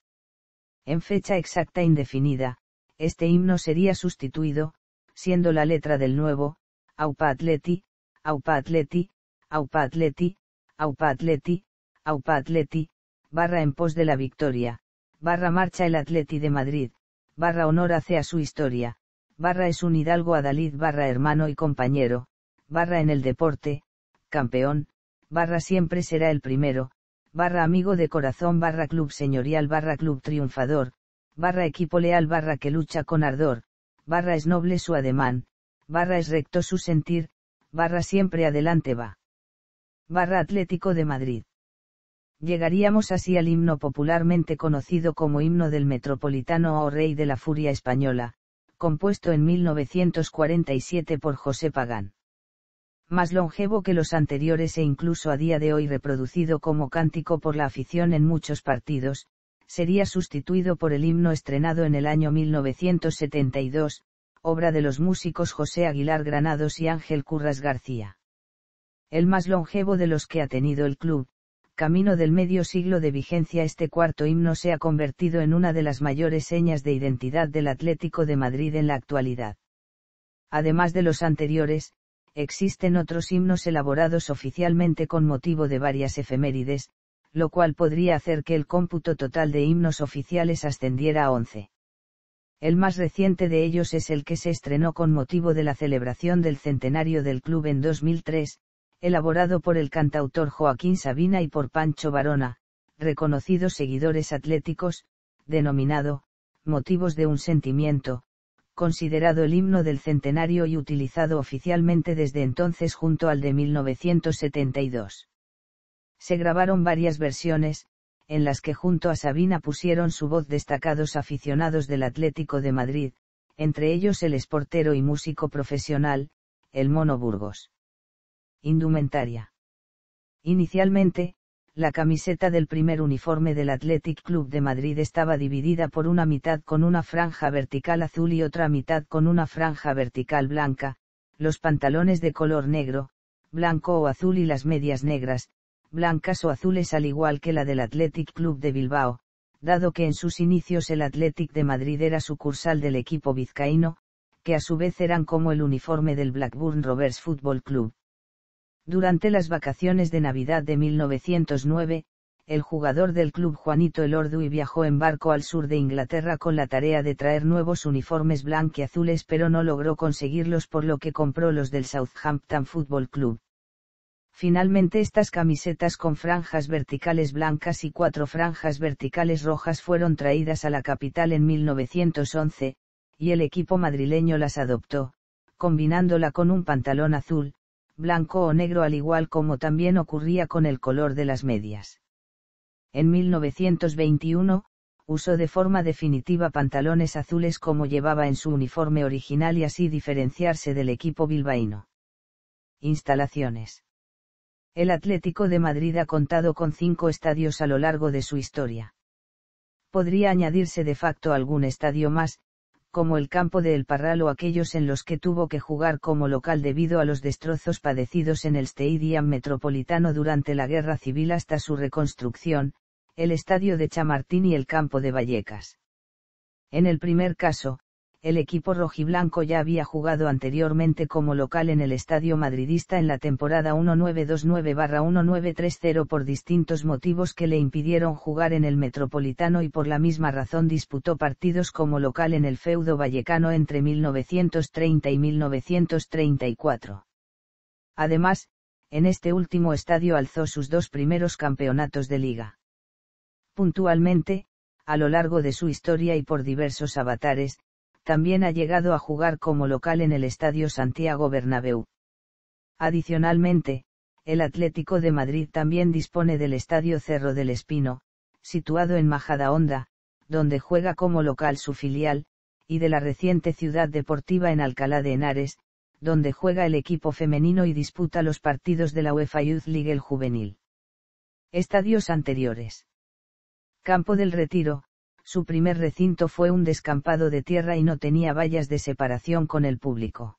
En fecha exacta indefinida, este himno sería sustituido, siendo la letra del nuevo, Aupa Atleti, Aupa Atleti, Aupa Atleti, Aupa Atleti, Aupa Atleti, barra en pos de la victoria, barra marcha el Atleti de Madrid, barra honor a su historia, barra es un hidalgo adalid barra hermano y compañero, barra en el deporte, campeón, barra siempre será el primero, barra amigo de corazón, barra club señorial, barra club triunfador, barra equipo leal, barra que lucha con ardor, barra es noble su ademán, barra es recto su sentir, barra siempre adelante va. Barra Atlético de Madrid. Llegaríamos así al himno popularmente conocido como himno del Metropolitano o Rey de la Furia Española, compuesto en 1947 por José Pagán más longevo que los anteriores e incluso a día de hoy reproducido como cántico por la afición en muchos partidos, sería sustituido por el himno estrenado en el año 1972, obra de los músicos José Aguilar Granados y Ángel Curras García. El más longevo de los que ha tenido el club, camino del medio siglo de vigencia este cuarto himno se ha convertido en una de las mayores señas de identidad del Atlético de Madrid en la actualidad. Además de los anteriores, existen otros himnos elaborados oficialmente con motivo de varias efemérides, lo cual podría hacer que el cómputo total de himnos oficiales ascendiera a 11. El más reciente de ellos es el que se estrenó con motivo de la celebración del centenario del club en 2003, elaborado por el cantautor Joaquín Sabina y por Pancho Barona, reconocidos seguidores atléticos, denominado, Motivos de un Sentimiento, considerado el himno del centenario y utilizado oficialmente desde entonces junto al de 1972. Se grabaron varias versiones, en las que junto a Sabina pusieron su voz destacados aficionados del Atlético de Madrid, entre ellos el esportero y músico profesional, el Mono Burgos. Indumentaria. Inicialmente, la camiseta del primer uniforme del Athletic Club de Madrid estaba dividida por una mitad con una franja vertical azul y otra mitad con una franja vertical blanca, los pantalones de color negro, blanco o azul y las medias negras, blancas o azules al igual que la del Athletic Club de Bilbao, dado que en sus inicios el Athletic de Madrid era sucursal del equipo vizcaíno, que a su vez eran como el uniforme del Blackburn Rovers Football Club. Durante las vacaciones de Navidad de 1909, el jugador del club Juanito Elorduy viajó en barco al sur de Inglaterra con la tarea de traer nuevos uniformes azules, pero no logró conseguirlos por lo que compró los del Southampton Football Club. Finalmente estas camisetas con franjas verticales blancas y cuatro franjas verticales rojas fueron traídas a la capital en 1911, y el equipo madrileño las adoptó, combinándola con un pantalón azul, blanco o negro al igual como también ocurría con el color de las medias. En 1921, usó de forma definitiva pantalones azules como llevaba en su uniforme original y así diferenciarse del equipo bilbaíno. Instalaciones. El Atlético de Madrid ha contado con cinco estadios a lo largo de su historia. Podría añadirse de facto algún estadio más, como el campo de El Parral o aquellos en los que tuvo que jugar como local debido a los destrozos padecidos en el Stadium Metropolitano durante la Guerra Civil hasta su reconstrucción, el estadio de Chamartín y el campo de Vallecas. En el primer caso, el equipo rojiblanco ya había jugado anteriormente como local en el Estadio Madridista en la temporada 1929-1930 por distintos motivos que le impidieron jugar en el Metropolitano y por la misma razón disputó partidos como local en el feudo vallecano entre 1930 y 1934. Además, en este último estadio alzó sus dos primeros campeonatos de liga. Puntualmente, a lo largo de su historia y por diversos avatares, también ha llegado a jugar como local en el Estadio Santiago Bernabéu. Adicionalmente, el Atlético de Madrid también dispone del Estadio Cerro del Espino, situado en Majadahonda, donde juega como local su filial, y de la reciente Ciudad Deportiva en Alcalá de Henares, donde juega el equipo femenino y disputa los partidos de la UEFA Youth League el juvenil. Estadios anteriores. Campo del Retiro, su primer recinto fue un descampado de tierra y no tenía vallas de separación con el público.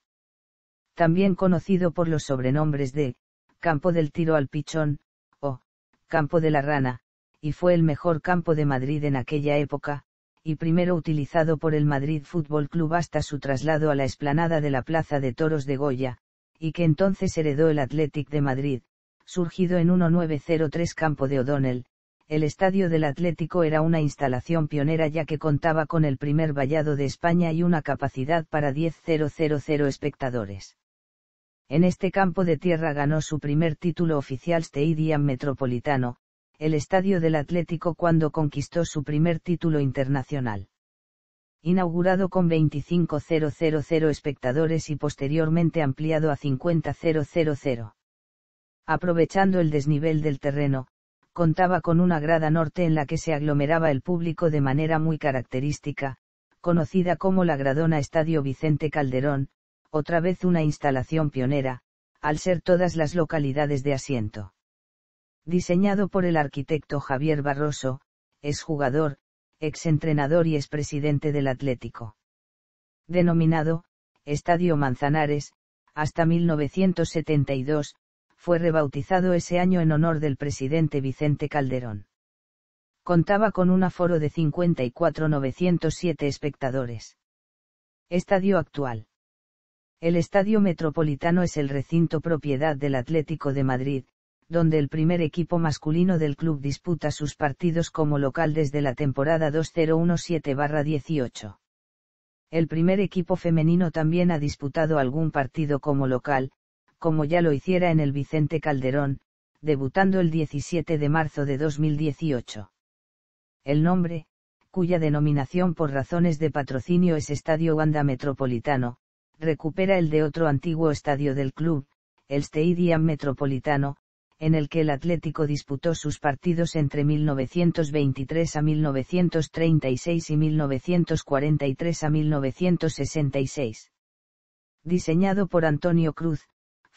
También conocido por los sobrenombres de Campo del Tiro al Pichón o Campo de la Rana, y fue el mejor campo de Madrid en aquella época, y primero utilizado por el Madrid Fútbol Club hasta su traslado a la esplanada de la Plaza de Toros de Goya, y que entonces heredó el Athletic de Madrid, surgido en 1903 Campo de O'Donnell, el estadio del Atlético era una instalación pionera ya que contaba con el primer vallado de España y una capacidad para 10.000 espectadores. En este campo de tierra ganó su primer título oficial Stadium Metropolitano, el estadio del Atlético cuando conquistó su primer título internacional. Inaugurado con 25.000 espectadores y posteriormente ampliado a 50.000. Aprovechando el desnivel del terreno, contaba con una grada norte en la que se aglomeraba el público de manera muy característica, conocida como la Gradona Estadio Vicente Calderón, otra vez una instalación pionera, al ser todas las localidades de asiento. Diseñado por el arquitecto Javier Barroso, es ex exentrenador y expresidente del Atlético. Denominado, Estadio Manzanares, hasta 1972, fue rebautizado ese año en honor del presidente Vicente Calderón. Contaba con un aforo de 54.907 espectadores. Estadio actual. El Estadio Metropolitano es el recinto propiedad del Atlético de Madrid, donde el primer equipo masculino del club disputa sus partidos como local desde la temporada 2017-18. El primer equipo femenino también ha disputado algún partido como local, como ya lo hiciera en el Vicente Calderón, debutando el 17 de marzo de 2018. El nombre, cuya denominación por razones de patrocinio es Estadio Wanda Metropolitano, recupera el de otro antiguo estadio del club, el Stadium Metropolitano, en el que el Atlético disputó sus partidos entre 1923 a 1936 y 1943 a 1966. Diseñado por Antonio Cruz,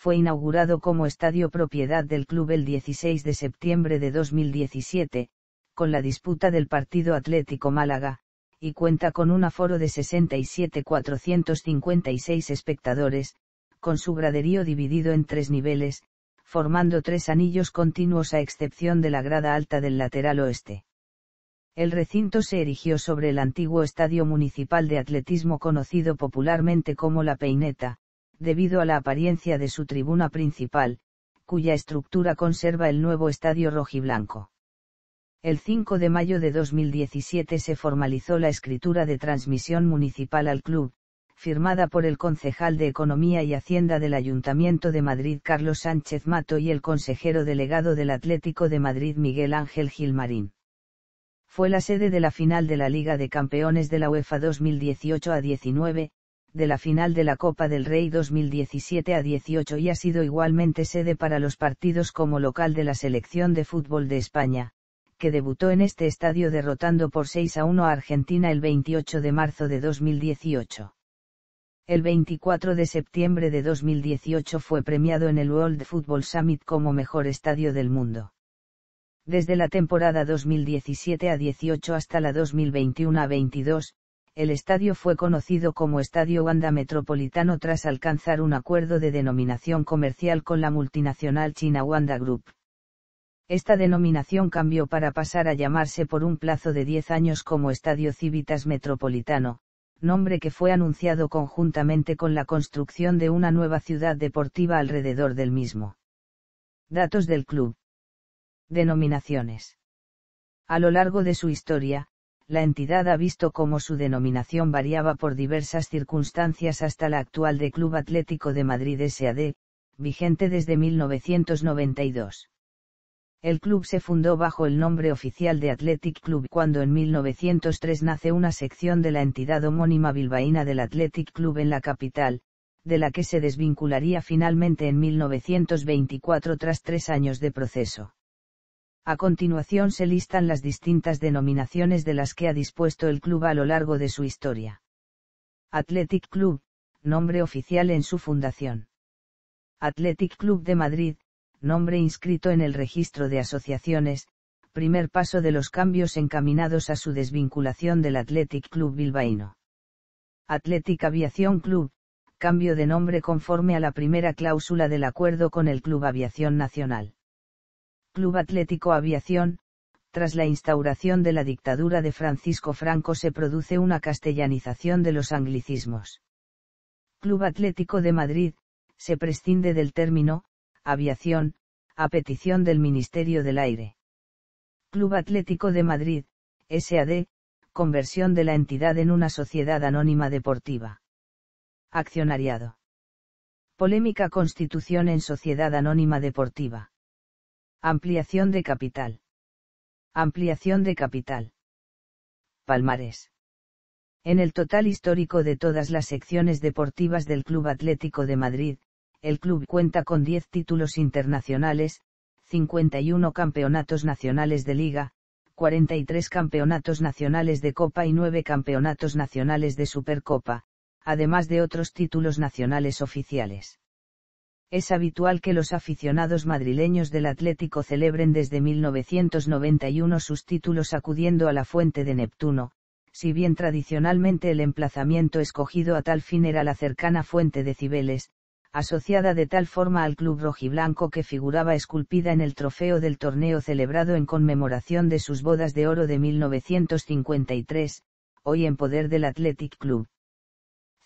fue inaugurado como estadio propiedad del club el 16 de septiembre de 2017, con la disputa del partido Atlético Málaga, y cuenta con un aforo de 67.456 espectadores, con su graderío dividido en tres niveles, formando tres anillos continuos a excepción de la grada alta del lateral oeste. El recinto se erigió sobre el antiguo estadio municipal de atletismo conocido popularmente como La Peineta, debido a la apariencia de su tribuna principal, cuya estructura conserva el nuevo estadio rojiblanco. El 5 de mayo de 2017 se formalizó la escritura de transmisión municipal al club, firmada por el concejal de Economía y Hacienda del Ayuntamiento de Madrid Carlos Sánchez Mato y el consejero delegado del Atlético de Madrid Miguel Ángel Gilmarín. Fue la sede de la final de la Liga de Campeones de la UEFA 2018 a 19, de la final de la Copa del Rey 2017 a 18 y ha sido igualmente sede para los partidos como local de la selección de fútbol de España, que debutó en este estadio derrotando por 6 a 1 a Argentina el 28 de marzo de 2018. El 24 de septiembre de 2018 fue premiado en el World Football Summit como mejor estadio del mundo. Desde la temporada 2017 a 18 hasta la 2021 a 22, el estadio fue conocido como Estadio Wanda Metropolitano tras alcanzar un acuerdo de denominación comercial con la multinacional china Wanda Group. Esta denominación cambió para pasar a llamarse por un plazo de 10 años como Estadio Civitas Metropolitano, nombre que fue anunciado conjuntamente con la construcción de una nueva ciudad deportiva alrededor del mismo. Datos del club. Denominaciones. A lo largo de su historia, la entidad ha visto cómo su denominación variaba por diversas circunstancias hasta la actual de Club Atlético de Madrid SAD, vigente desde 1992. El club se fundó bajo el nombre oficial de Athletic Club cuando en 1903 nace una sección de la entidad homónima bilbaína del Athletic Club en la capital, de la que se desvincularía finalmente en 1924 tras tres años de proceso. A continuación se listan las distintas denominaciones de las que ha dispuesto el club a lo largo de su historia. Athletic Club, nombre oficial en su fundación. Athletic Club de Madrid, nombre inscrito en el registro de asociaciones, primer paso de los cambios encaminados a su desvinculación del Athletic Club bilbaíno. Athletic Aviación Club, cambio de nombre conforme a la primera cláusula del acuerdo con el Club Aviación Nacional. Club Atlético Aviación, tras la instauración de la dictadura de Francisco Franco se produce una castellanización de los anglicismos. Club Atlético de Madrid, se prescinde del término, aviación, a petición del Ministerio del Aire. Club Atlético de Madrid, SAD, conversión de la entidad en una sociedad anónima deportiva. Accionariado. Polémica constitución en sociedad anónima deportiva. Ampliación de capital. Ampliación de capital. Palmares. En el total histórico de todas las secciones deportivas del Club Atlético de Madrid, el club cuenta con 10 títulos internacionales, 51 campeonatos nacionales de liga, 43 campeonatos nacionales de Copa y 9 campeonatos nacionales de Supercopa, además de otros títulos nacionales oficiales es habitual que los aficionados madrileños del Atlético celebren desde 1991 sus títulos acudiendo a la fuente de Neptuno, si bien tradicionalmente el emplazamiento escogido a tal fin era la cercana fuente de Cibeles, asociada de tal forma al club rojiblanco que figuraba esculpida en el trofeo del torneo celebrado en conmemoración de sus bodas de oro de 1953, hoy en poder del Athletic Club.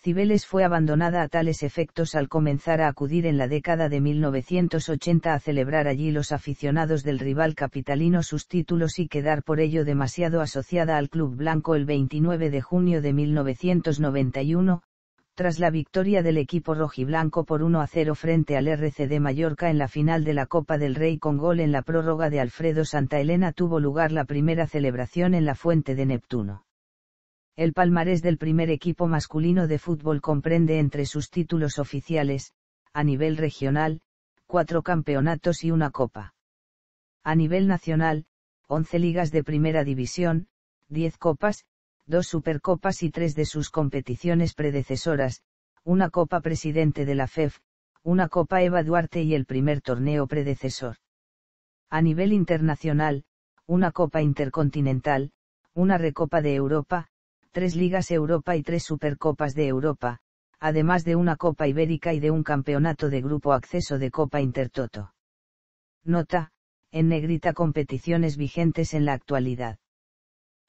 Cibeles fue abandonada a tales efectos al comenzar a acudir en la década de 1980 a celebrar allí los aficionados del rival capitalino sus títulos y quedar por ello demasiado asociada al Club Blanco el 29 de junio de 1991, tras la victoria del equipo rojiblanco por 1 a 0 frente al RCD Mallorca en la final de la Copa del Rey con gol en la prórroga de Alfredo Santa Elena tuvo lugar la primera celebración en la Fuente de Neptuno. El palmarés del primer equipo masculino de fútbol comprende entre sus títulos oficiales, a nivel regional, cuatro campeonatos y una copa. A nivel nacional, 11 ligas de primera división, diez copas, dos supercopas y tres de sus competiciones predecesoras, una copa presidente de la FEF, e una copa Eva Duarte y el primer torneo predecesor. A nivel internacional, una copa intercontinental, una recopa de Europa, tres Ligas Europa y tres Supercopas de Europa, además de una Copa Ibérica y de un campeonato de grupo acceso de Copa Intertoto. Nota, en negrita competiciones vigentes en la actualidad.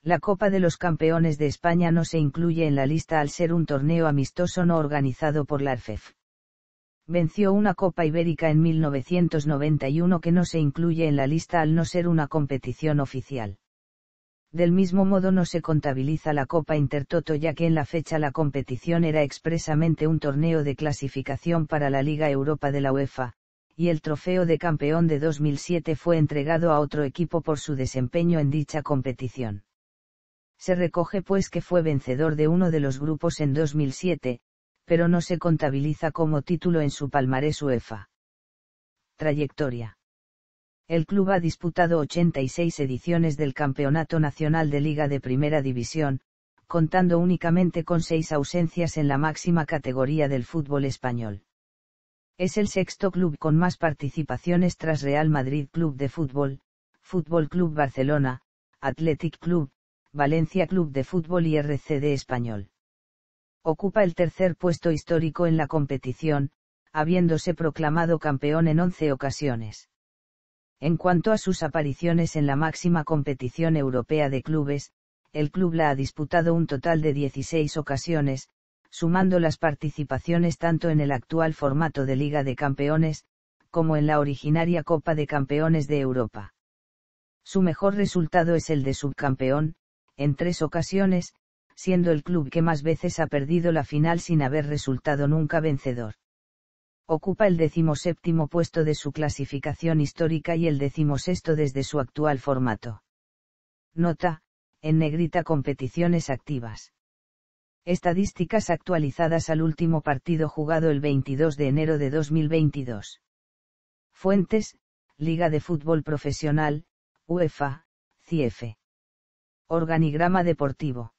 La Copa de los Campeones de España no se incluye en la lista al ser un torneo amistoso no organizado por la ARFEF. Venció una Copa Ibérica en 1991 que no se incluye en la lista al no ser una competición oficial. Del mismo modo no se contabiliza la Copa Intertoto ya que en la fecha la competición era expresamente un torneo de clasificación para la Liga Europa de la UEFA, y el trofeo de campeón de 2007 fue entregado a otro equipo por su desempeño en dicha competición. Se recoge pues que fue vencedor de uno de los grupos en 2007, pero no se contabiliza como título en su palmarés UEFA. Trayectoria el club ha disputado 86 ediciones del Campeonato Nacional de Liga de Primera División, contando únicamente con seis ausencias en la máxima categoría del fútbol español. Es el sexto club con más participaciones tras Real Madrid Club de Fútbol, Fútbol Club Barcelona, Athletic Club, Valencia Club de Fútbol y RCD Español. Ocupa el tercer puesto histórico en la competición, habiéndose proclamado campeón en 11 ocasiones. En cuanto a sus apariciones en la máxima competición europea de clubes, el club la ha disputado un total de 16 ocasiones, sumando las participaciones tanto en el actual formato de Liga de Campeones, como en la originaria Copa de Campeones de Europa. Su mejor resultado es el de subcampeón, en tres ocasiones, siendo el club que más veces ha perdido la final sin haber resultado nunca vencedor. Ocupa el decimoséptimo puesto de su clasificación histórica y el decimosexto desde su actual formato. Nota, en negrita competiciones activas. Estadísticas actualizadas al último partido jugado el 22 de enero de 2022. Fuentes, Liga de Fútbol Profesional, UEFA, CF. Organigrama deportivo.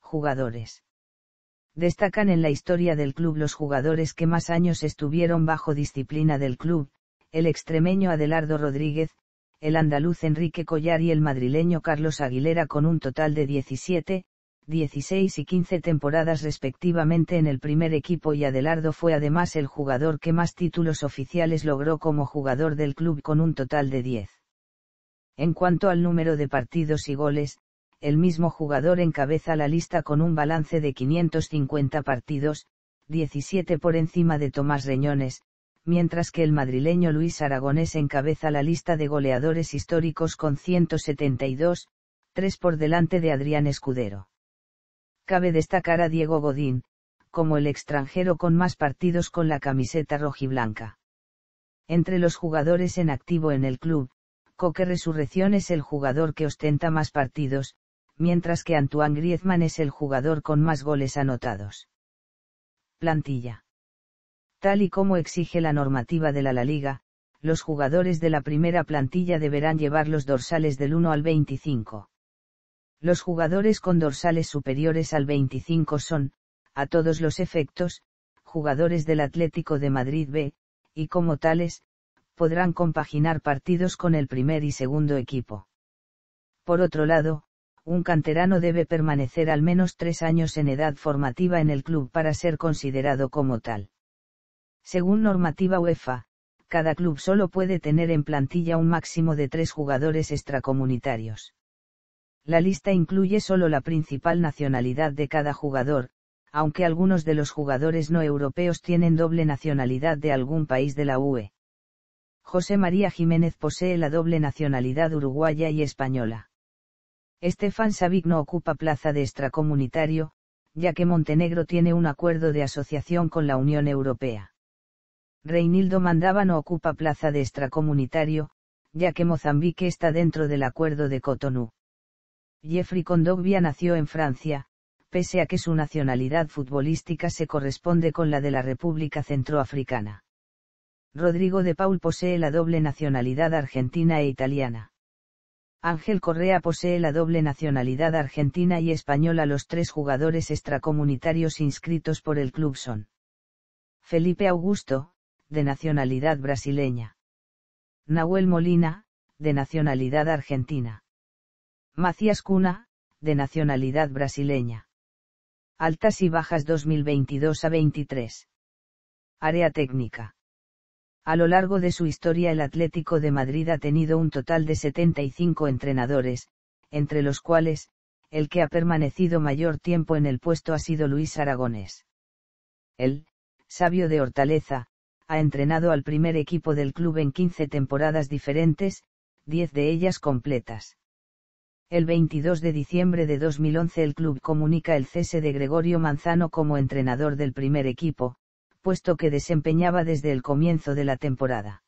Jugadores. Destacan en la historia del club los jugadores que más años estuvieron bajo disciplina del club, el extremeño Adelardo Rodríguez, el andaluz Enrique Collar y el madrileño Carlos Aguilera con un total de 17, 16 y 15 temporadas respectivamente en el primer equipo y Adelardo fue además el jugador que más títulos oficiales logró como jugador del club con un total de 10. En cuanto al número de partidos y goles, el mismo jugador encabeza la lista con un balance de 550 partidos, 17 por encima de Tomás Reñones, mientras que el madrileño Luis Aragonés encabeza la lista de goleadores históricos con 172, 3 por delante de Adrián Escudero. Cabe destacar a Diego Godín, como el extranjero con más partidos con la camiseta rojiblanca. Entre los jugadores en activo en el club, Coque Resurrección es el jugador que ostenta más partidos, mientras que Antoine Griezmann es el jugador con más goles anotados. Plantilla. Tal y como exige la normativa de la La Liga, los jugadores de la primera plantilla deberán llevar los dorsales del 1 al 25. Los jugadores con dorsales superiores al 25 son, a todos los efectos, jugadores del Atlético de Madrid B, y como tales, podrán compaginar partidos con el primer y segundo equipo. Por otro lado, un canterano debe permanecer al menos tres años en edad formativa en el club para ser considerado como tal. Según normativa UEFA, cada club solo puede tener en plantilla un máximo de tres jugadores extracomunitarios. La lista incluye solo la principal nacionalidad de cada jugador, aunque algunos de los jugadores no europeos tienen doble nacionalidad de algún país de la UE. José María Jiménez posee la doble nacionalidad uruguaya y española. Estefan Savic no ocupa plaza de extracomunitario, ya que Montenegro tiene un acuerdo de asociación con la Unión Europea. Reinildo Mandaba no ocupa plaza de extracomunitario, ya que Mozambique está dentro del acuerdo de Cotonou. Jeffrey Condogbia nació en Francia, pese a que su nacionalidad futbolística se corresponde con la de la República Centroafricana. Rodrigo de Paul posee la doble nacionalidad argentina e italiana. Ángel Correa posee la doble nacionalidad argentina y española. Los tres jugadores extracomunitarios inscritos por el club son Felipe Augusto, de nacionalidad brasileña. Nahuel Molina, de nacionalidad argentina. Macías Cuna, de nacionalidad brasileña. Altas y bajas 2022 a 23. Área técnica. A lo largo de su historia el Atlético de Madrid ha tenido un total de 75 entrenadores, entre los cuales, el que ha permanecido mayor tiempo en el puesto ha sido Luis Aragones. Él, sabio de Hortaleza, ha entrenado al primer equipo del club en 15 temporadas diferentes, 10 de ellas completas. El 22 de diciembre de 2011 el club comunica el cese de Gregorio Manzano como entrenador del primer equipo, puesto que desempeñaba desde el comienzo de la temporada.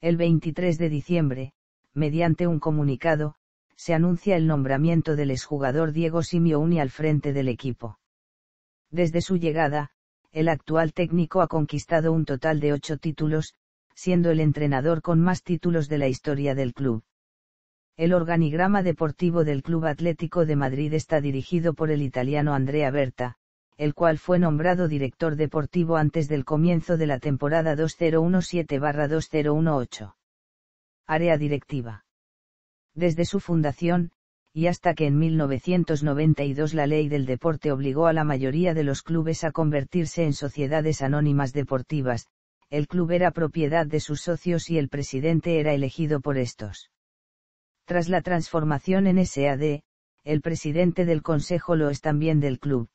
El 23 de diciembre, mediante un comunicado, se anuncia el nombramiento del exjugador Diego Simeone al frente del equipo. Desde su llegada, el actual técnico ha conquistado un total de ocho títulos, siendo el entrenador con más títulos de la historia del club. El organigrama deportivo del Club Atlético de Madrid está dirigido por el italiano Andrea Berta, el cual fue nombrado director deportivo antes del comienzo de la temporada 2017-2018. Área directiva. Desde su fundación, y hasta que en 1992 la ley del deporte obligó a la mayoría de los clubes a convertirse en sociedades anónimas deportivas, el club era propiedad de sus socios y el presidente era elegido por estos. Tras la transformación en SAD, el presidente del consejo lo es también del club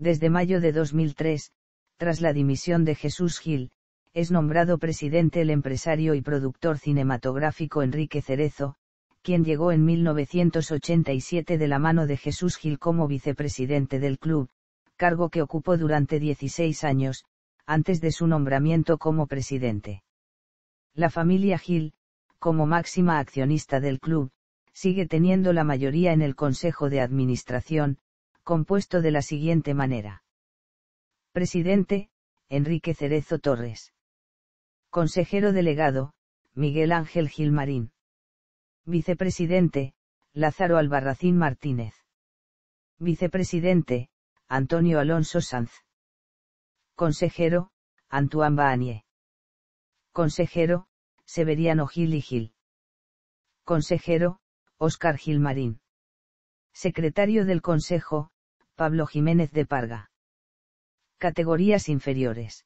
desde mayo de 2003, tras la dimisión de Jesús Gil, es nombrado presidente el empresario y productor cinematográfico Enrique Cerezo, quien llegó en 1987 de la mano de Jesús Gil como vicepresidente del club, cargo que ocupó durante 16 años, antes de su nombramiento como presidente. La familia Gil, como máxima accionista del club, sigue teniendo la mayoría en el Consejo de Administración, compuesto de la siguiente manera. Presidente, Enrique Cerezo Torres. Consejero delegado, Miguel Ángel Gilmarín. Vicepresidente, Lázaro Albarracín Martínez. Vicepresidente, Antonio Alonso Sanz. Consejero, Antoine Baanie. Consejero, Severiano Gil y Gil. Consejero, Óscar Gilmarín. Secretario del Consejo, Pablo Jiménez de Parga. Categorías inferiores.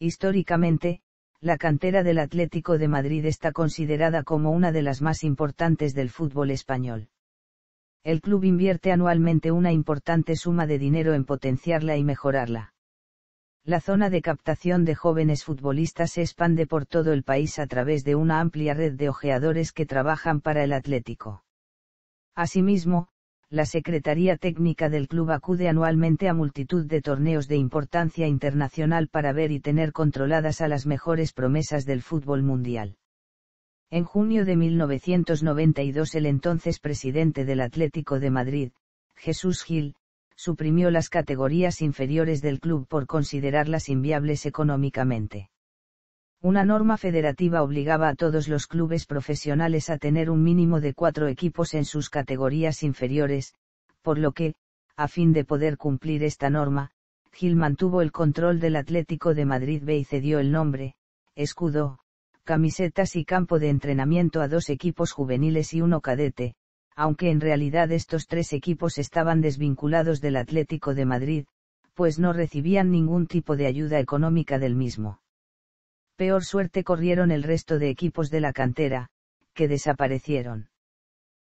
Históricamente, la cantera del Atlético de Madrid está considerada como una de las más importantes del fútbol español. El club invierte anualmente una importante suma de dinero en potenciarla y mejorarla. La zona de captación de jóvenes futbolistas se expande por todo el país a través de una amplia red de ojeadores que trabajan para el Atlético. Asimismo, la Secretaría Técnica del club acude anualmente a multitud de torneos de importancia internacional para ver y tener controladas a las mejores promesas del fútbol mundial. En junio de 1992 el entonces presidente del Atlético de Madrid, Jesús Gil, suprimió las categorías inferiores del club por considerarlas inviables económicamente. Una norma federativa obligaba a todos los clubes profesionales a tener un mínimo de cuatro equipos en sus categorías inferiores, por lo que, a fin de poder cumplir esta norma, Gil mantuvo el control del Atlético de Madrid B y cedió el nombre, escudo, camisetas y campo de entrenamiento a dos equipos juveniles y uno cadete, aunque en realidad estos tres equipos estaban desvinculados del Atlético de Madrid, pues no recibían ningún tipo de ayuda económica del mismo peor suerte corrieron el resto de equipos de la cantera, que desaparecieron.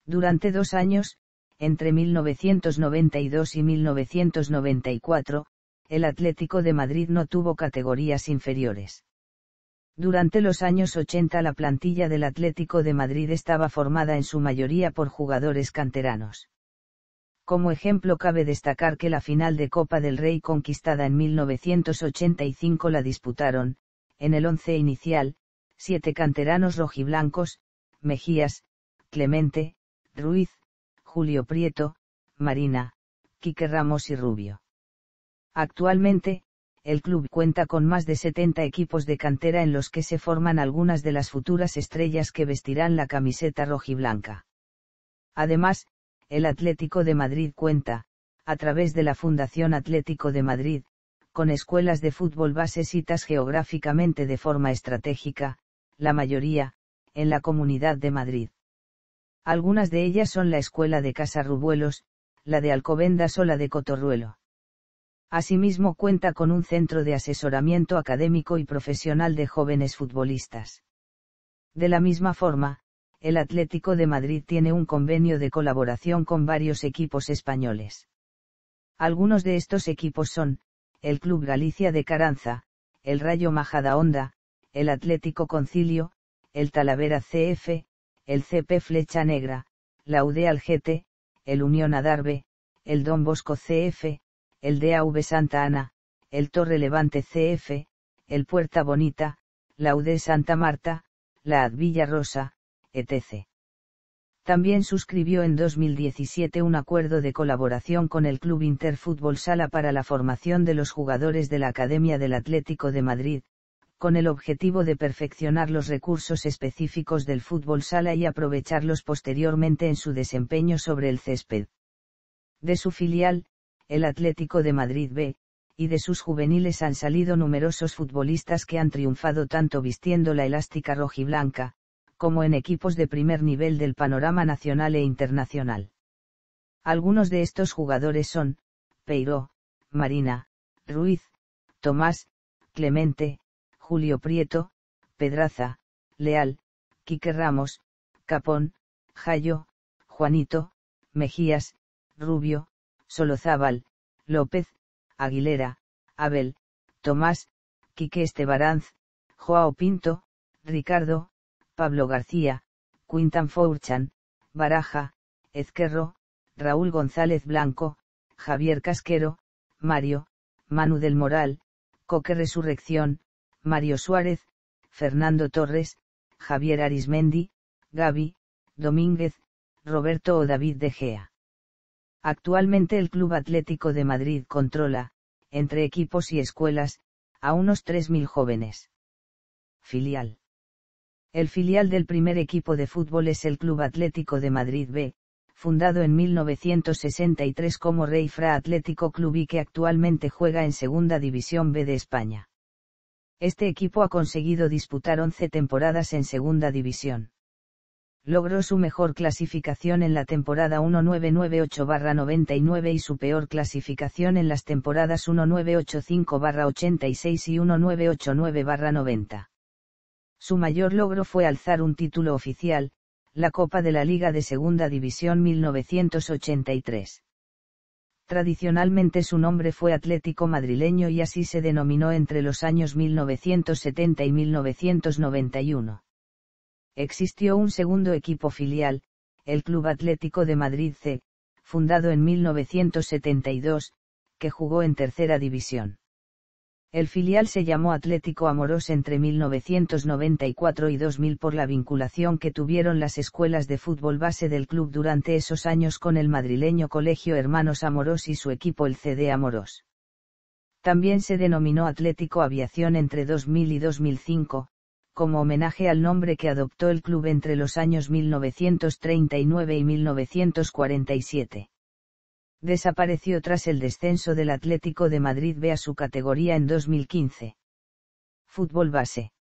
Durante dos años, entre 1992 y 1994, el Atlético de Madrid no tuvo categorías inferiores. Durante los años 80 la plantilla del Atlético de Madrid estaba formada en su mayoría por jugadores canteranos. Como ejemplo cabe destacar que la final de Copa del Rey conquistada en 1985 la disputaron, en el once inicial, siete canteranos rojiblancos, Mejías, Clemente, Ruiz, Julio Prieto, Marina, Quique Ramos y Rubio. Actualmente, el club cuenta con más de 70 equipos de cantera en los que se forman algunas de las futuras estrellas que vestirán la camiseta rojiblanca. Además, el Atlético de Madrid cuenta, a través de la Fundación Atlético de Madrid, con escuelas de fútbol citas geográficamente de forma estratégica, la mayoría, en la Comunidad de Madrid. Algunas de ellas son la Escuela de Casarrubuelos, la de Alcobendas o la de Cotorruelo. Asimismo cuenta con un centro de asesoramiento académico y profesional de jóvenes futbolistas. De la misma forma, el Atlético de Madrid tiene un convenio de colaboración con varios equipos españoles. Algunos de estos equipos son, el Club Galicia de Caranza, el Rayo Majada Honda, el Atlético Concilio, el Talavera CF, el CP Flecha Negra, la UD Algete, el Unión Adarve, el Don Bosco CF, el DAV Santa Ana, el Torre Levante CF, el Puerta Bonita, la UD Santa Marta, la Advilla Rosa, etc. También suscribió en 2017 un acuerdo de colaboración con el Club Interfútbol Sala para la formación de los jugadores de la Academia del Atlético de Madrid, con el objetivo de perfeccionar los recursos específicos del fútbol sala y aprovecharlos posteriormente en su desempeño sobre el césped. De su filial, el Atlético de Madrid B, y de sus juveniles han salido numerosos futbolistas que han triunfado tanto vistiendo la elástica rojiblanca, como en equipos de primer nivel del panorama nacional e internacional. Algunos de estos jugadores son, Peiro, Marina, Ruiz, Tomás, Clemente, Julio Prieto, Pedraza, Leal, Quique Ramos, Capón, Jayo, Juanito, Mejías, Rubio, Solozábal, López, Aguilera, Abel, Tomás, Quique Estebaranz, Joao Pinto, Ricardo, Pablo García, Quintan Fourchan, Baraja, Ezquerro, Raúl González Blanco, Javier Casquero, Mario, Manu del Moral, Coque Resurrección, Mario Suárez, Fernando Torres, Javier Arismendi, Gaby, Domínguez, Roberto o David De Gea. Actualmente el Club Atlético de Madrid controla, entre equipos y escuelas, a unos 3.000 jóvenes. Filial. El filial del primer equipo de fútbol es el Club Atlético de Madrid B, fundado en 1963 como Rey Fra Atlético Club y que actualmente juega en Segunda División B de España. Este equipo ha conseguido disputar 11 temporadas en Segunda División. Logró su mejor clasificación en la temporada 1998-99 y su peor clasificación en las temporadas 1985-86 y 1989-90. Su mayor logro fue alzar un título oficial, la Copa de la Liga de Segunda División 1983. Tradicionalmente su nombre fue Atlético Madrileño y así se denominó entre los años 1970 y 1991. Existió un segundo equipo filial, el Club Atlético de Madrid C, fundado en 1972, que jugó en tercera división. El filial se llamó Atlético Amorós entre 1994 y 2000 por la vinculación que tuvieron las escuelas de fútbol base del club durante esos años con el madrileño Colegio Hermanos Amorós y su equipo el CD Amorós. También se denominó Atlético Aviación entre 2000 y 2005, como homenaje al nombre que adoptó el club entre los años 1939 y 1947 desapareció tras el descenso del Atlético de Madrid B a su categoría en 2015. Fútbol base.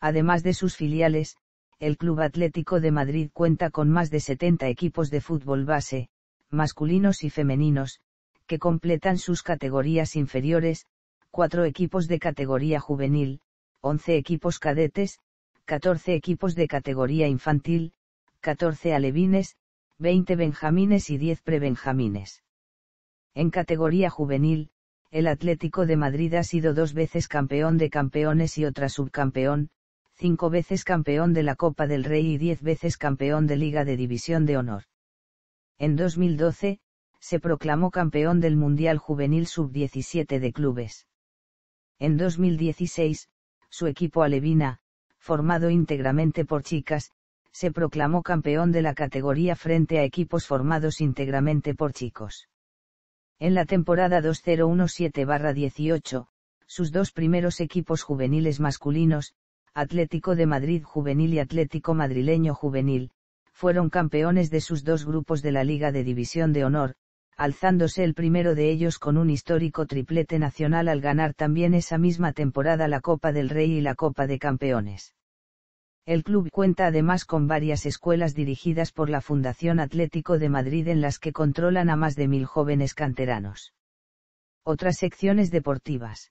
Además de sus filiales, el Club Atlético de Madrid cuenta con más de 70 equipos de fútbol base, masculinos y femeninos, que completan sus categorías inferiores, 4 equipos de categoría juvenil, 11 equipos cadetes, 14 equipos de categoría infantil, 14 alevines, 20 benjamines y 10 prebenjamines. En categoría juvenil, el Atlético de Madrid ha sido dos veces campeón de campeones y otra subcampeón, cinco veces campeón de la Copa del Rey y diez veces campeón de Liga de División de Honor. En 2012, se proclamó campeón del Mundial Juvenil Sub-17 de clubes. En 2016, su equipo alevina, formado íntegramente por chicas, se proclamó campeón de la categoría frente a equipos formados íntegramente por chicos. En la temporada 2017-18, sus dos primeros equipos juveniles masculinos, Atlético de Madrid Juvenil y Atlético Madrileño Juvenil, fueron campeones de sus dos grupos de la Liga de División de Honor, alzándose el primero de ellos con un histórico triplete nacional al ganar también esa misma temporada la Copa del Rey y la Copa de Campeones. El club cuenta además con varias escuelas dirigidas por la Fundación Atlético de Madrid en las que controlan a más de mil jóvenes canteranos. Otras secciones deportivas.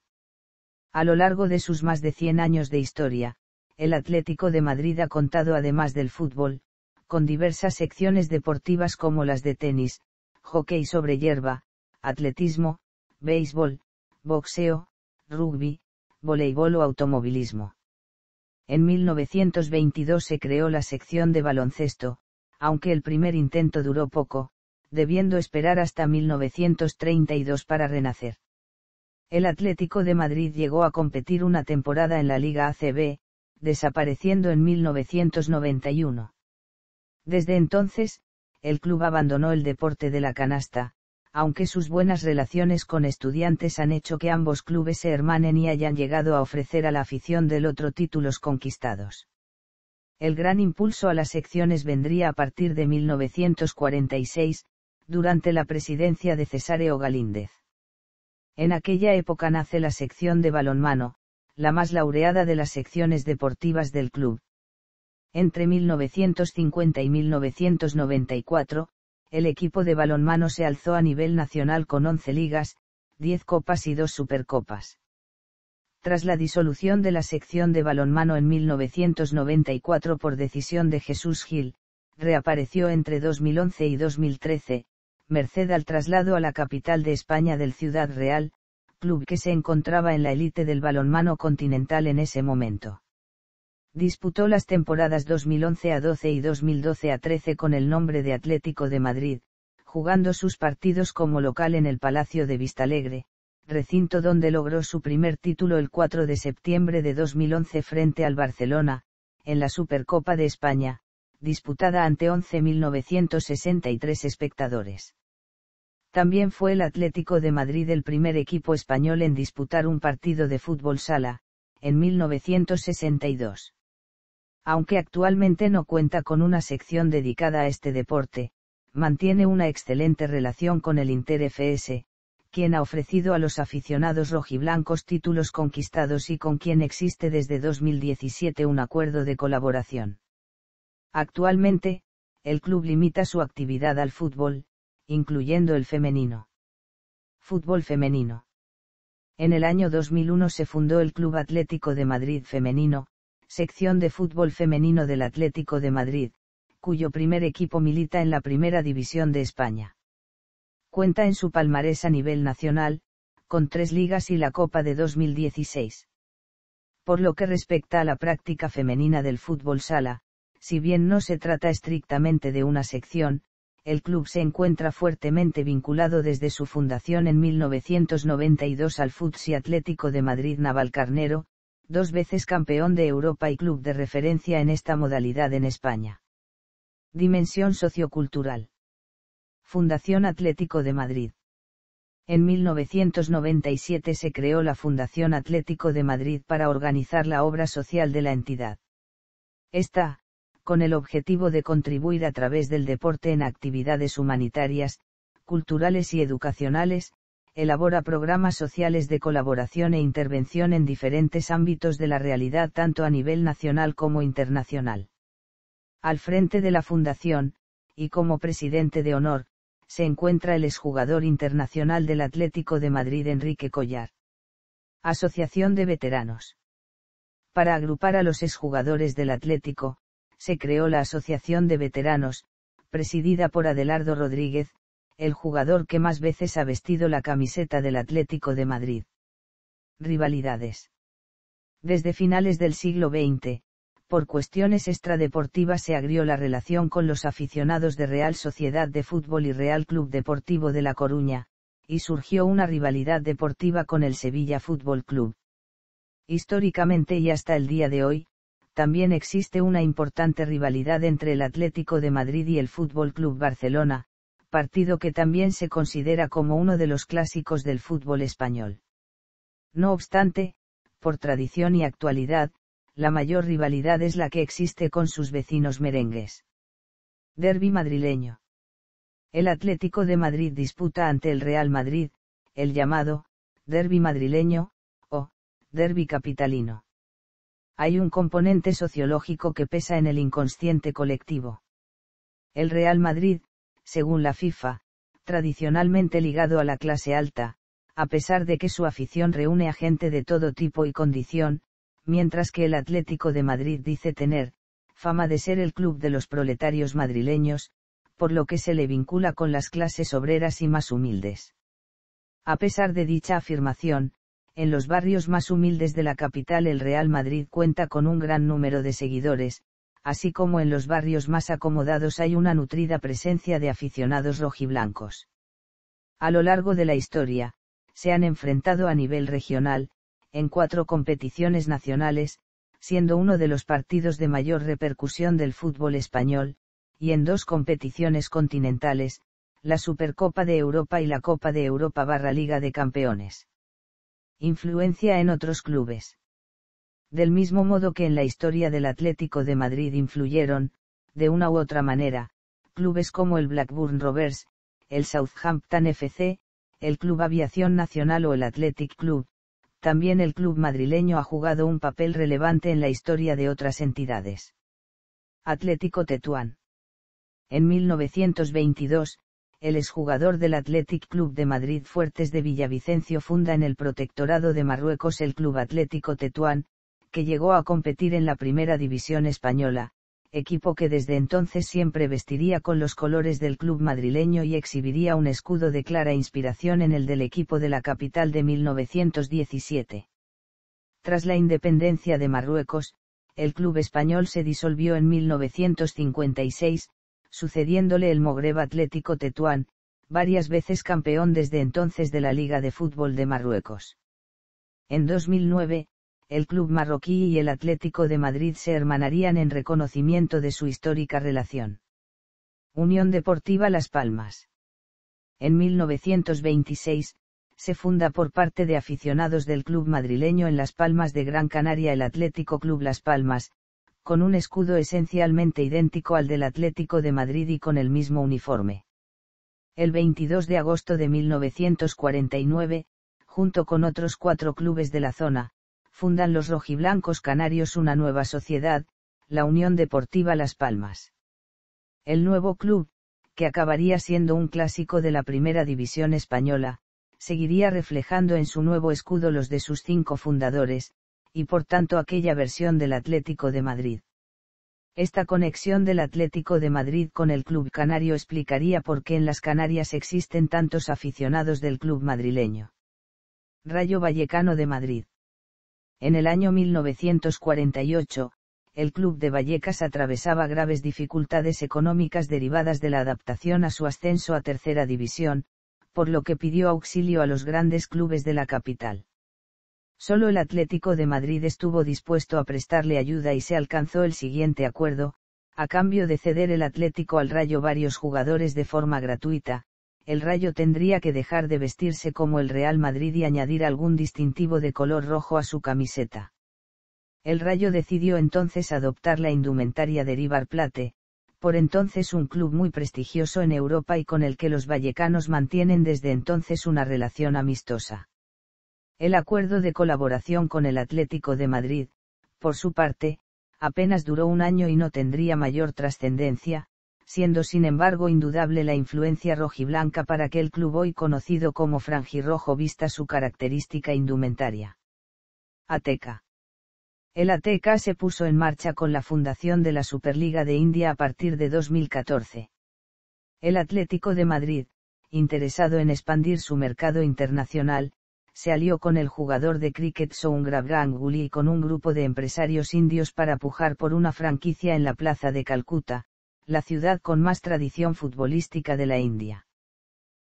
A lo largo de sus más de 100 años de historia, el Atlético de Madrid ha contado además del fútbol, con diversas secciones deportivas como las de tenis, hockey sobre hierba, atletismo, béisbol, boxeo, rugby, voleibol o automovilismo. En 1922 se creó la sección de baloncesto, aunque el primer intento duró poco, debiendo esperar hasta 1932 para renacer. El Atlético de Madrid llegó a competir una temporada en la Liga ACB, desapareciendo en 1991. Desde entonces, el club abandonó el deporte de la canasta, aunque sus buenas relaciones con estudiantes han hecho que ambos clubes se hermanen y hayan llegado a ofrecer a la afición del otro títulos conquistados. El gran impulso a las secciones vendría a partir de 1946, durante la presidencia de Cesáreo Galíndez. En aquella época nace la sección de balonmano, la más laureada de las secciones deportivas del club. Entre 1950 y 1994, el equipo de balonmano se alzó a nivel nacional con 11 ligas, 10 copas y 2 supercopas. Tras la disolución de la sección de balonmano en 1994 por decisión de Jesús Gil, reapareció entre 2011 y 2013, merced al traslado a la capital de España del Ciudad Real, club que se encontraba en la élite del balonmano continental en ese momento. Disputó las temporadas 2011 a 12 y 2012 a 13 con el nombre de Atlético de Madrid, jugando sus partidos como local en el Palacio de Vistalegre, recinto donde logró su primer título el 4 de septiembre de 2011 frente al Barcelona, en la Supercopa de España, disputada ante 11.963 espectadores. También fue el Atlético de Madrid el primer equipo español en disputar un partido de fútbol sala, en 1962 aunque actualmente no cuenta con una sección dedicada a este deporte, mantiene una excelente relación con el Inter FS, quien ha ofrecido a los aficionados rojiblancos títulos conquistados y con quien existe desde 2017 un acuerdo de colaboración. Actualmente, el club limita su actividad al fútbol, incluyendo el femenino. Fútbol femenino. En el año 2001 se fundó el Club Atlético de Madrid Femenino, sección de fútbol femenino del Atlético de Madrid, cuyo primer equipo milita en la Primera División de España. Cuenta en su palmarés a nivel nacional, con tres ligas y la Copa de 2016. Por lo que respecta a la práctica femenina del fútbol sala, si bien no se trata estrictamente de una sección, el club se encuentra fuertemente vinculado desde su fundación en 1992 al Futsi Atlético de Madrid Navalcarnero, dos veces campeón de Europa y club de referencia en esta modalidad en España. Dimensión sociocultural. Fundación Atlético de Madrid. En 1997 se creó la Fundación Atlético de Madrid para organizar la obra social de la entidad. Esta, con el objetivo de contribuir a través del deporte en actividades humanitarias, culturales y educacionales, elabora programas sociales de colaboración e intervención en diferentes ámbitos de la realidad tanto a nivel nacional como internacional. Al frente de la Fundación, y como presidente de honor, se encuentra el exjugador internacional del Atlético de Madrid Enrique Collar. Asociación de Veteranos. Para agrupar a los exjugadores del Atlético, se creó la Asociación de Veteranos, presidida por Adelardo Rodríguez, el jugador que más veces ha vestido la camiseta del Atlético de Madrid. Rivalidades. Desde finales del siglo XX, por cuestiones extradeportivas se agrió la relación con los aficionados de Real Sociedad de Fútbol y Real Club Deportivo de La Coruña, y surgió una rivalidad deportiva con el Sevilla Fútbol Club. Históricamente y hasta el día de hoy, también existe una importante rivalidad entre el Atlético de Madrid y el Fútbol Club Barcelona, partido que también se considera como uno de los clásicos del fútbol español. No obstante, por tradición y actualidad, la mayor rivalidad es la que existe con sus vecinos merengues. Derby madrileño. El Atlético de Madrid disputa ante el Real Madrid, el llamado, Derby madrileño, o, Derby capitalino. Hay un componente sociológico que pesa en el inconsciente colectivo. El Real Madrid, según la FIFA, tradicionalmente ligado a la clase alta, a pesar de que su afición reúne a gente de todo tipo y condición, mientras que el Atlético de Madrid dice tener, fama de ser el club de los proletarios madrileños, por lo que se le vincula con las clases obreras y más humildes. A pesar de dicha afirmación, en los barrios más humildes de la capital el Real Madrid cuenta con un gran número de seguidores, así como en los barrios más acomodados hay una nutrida presencia de aficionados rojiblancos. A lo largo de la historia, se han enfrentado a nivel regional, en cuatro competiciones nacionales, siendo uno de los partidos de mayor repercusión del fútbol español, y en dos competiciones continentales, la Supercopa de Europa y la Copa de Europa barra Liga de Campeones. Influencia en otros clubes del mismo modo que en la historia del Atlético de Madrid influyeron, de una u otra manera, clubes como el Blackburn Rovers, el Southampton FC, el Club Aviación Nacional o el Athletic Club, también el club madrileño ha jugado un papel relevante en la historia de otras entidades. Atlético Tetuán. En 1922, el exjugador del Athletic Club de Madrid Fuertes de Villavicencio funda en el Protectorado de Marruecos el Club Atlético Tetuán, que llegó a competir en la primera división española, equipo que desde entonces siempre vestiría con los colores del club madrileño y exhibiría un escudo de clara inspiración en el del equipo de la capital de 1917. Tras la independencia de Marruecos, el club español se disolvió en 1956, sucediéndole el Mogreb Atlético Tetuán, varias veces campeón desde entonces de la Liga de Fútbol de Marruecos. En 2009, el club marroquí y el Atlético de Madrid se hermanarían en reconocimiento de su histórica relación. Unión Deportiva Las Palmas. En 1926, se funda por parte de aficionados del club madrileño en Las Palmas de Gran Canaria el Atlético Club Las Palmas, con un escudo esencialmente idéntico al del Atlético de Madrid y con el mismo uniforme. El 22 de agosto de 1949, junto con otros cuatro clubes de la zona, fundan los rojiblancos canarios una nueva sociedad, la Unión Deportiva Las Palmas. El nuevo club, que acabaría siendo un clásico de la primera división española, seguiría reflejando en su nuevo escudo los de sus cinco fundadores, y por tanto aquella versión del Atlético de Madrid. Esta conexión del Atlético de Madrid con el club canario explicaría por qué en las Canarias existen tantos aficionados del club madrileño. Rayo Vallecano de Madrid. En el año 1948, el club de Vallecas atravesaba graves dificultades económicas derivadas de la adaptación a su ascenso a tercera división, por lo que pidió auxilio a los grandes clubes de la capital. Solo el Atlético de Madrid estuvo dispuesto a prestarle ayuda y se alcanzó el siguiente acuerdo, a cambio de ceder el Atlético al Rayo varios jugadores de forma gratuita, el Rayo tendría que dejar de vestirse como el Real Madrid y añadir algún distintivo de color rojo a su camiseta. El Rayo decidió entonces adoptar la indumentaria de River Plate, por entonces un club muy prestigioso en Europa y con el que los vallecanos mantienen desde entonces una relación amistosa. El acuerdo de colaboración con el Atlético de Madrid, por su parte, apenas duró un año y no tendría mayor trascendencia, siendo sin embargo indudable la influencia rojiblanca para que el club hoy conocido como franjirrojo vista su característica indumentaria. Ateca. El Ateca se puso en marcha con la fundación de la Superliga de India a partir de 2014. El Atlético de Madrid, interesado en expandir su mercado internacional, se alió con el jugador de cricket Soundrab Ganguly y con un grupo de empresarios indios para pujar por una franquicia en la plaza de Calcuta, la ciudad con más tradición futbolística de la India.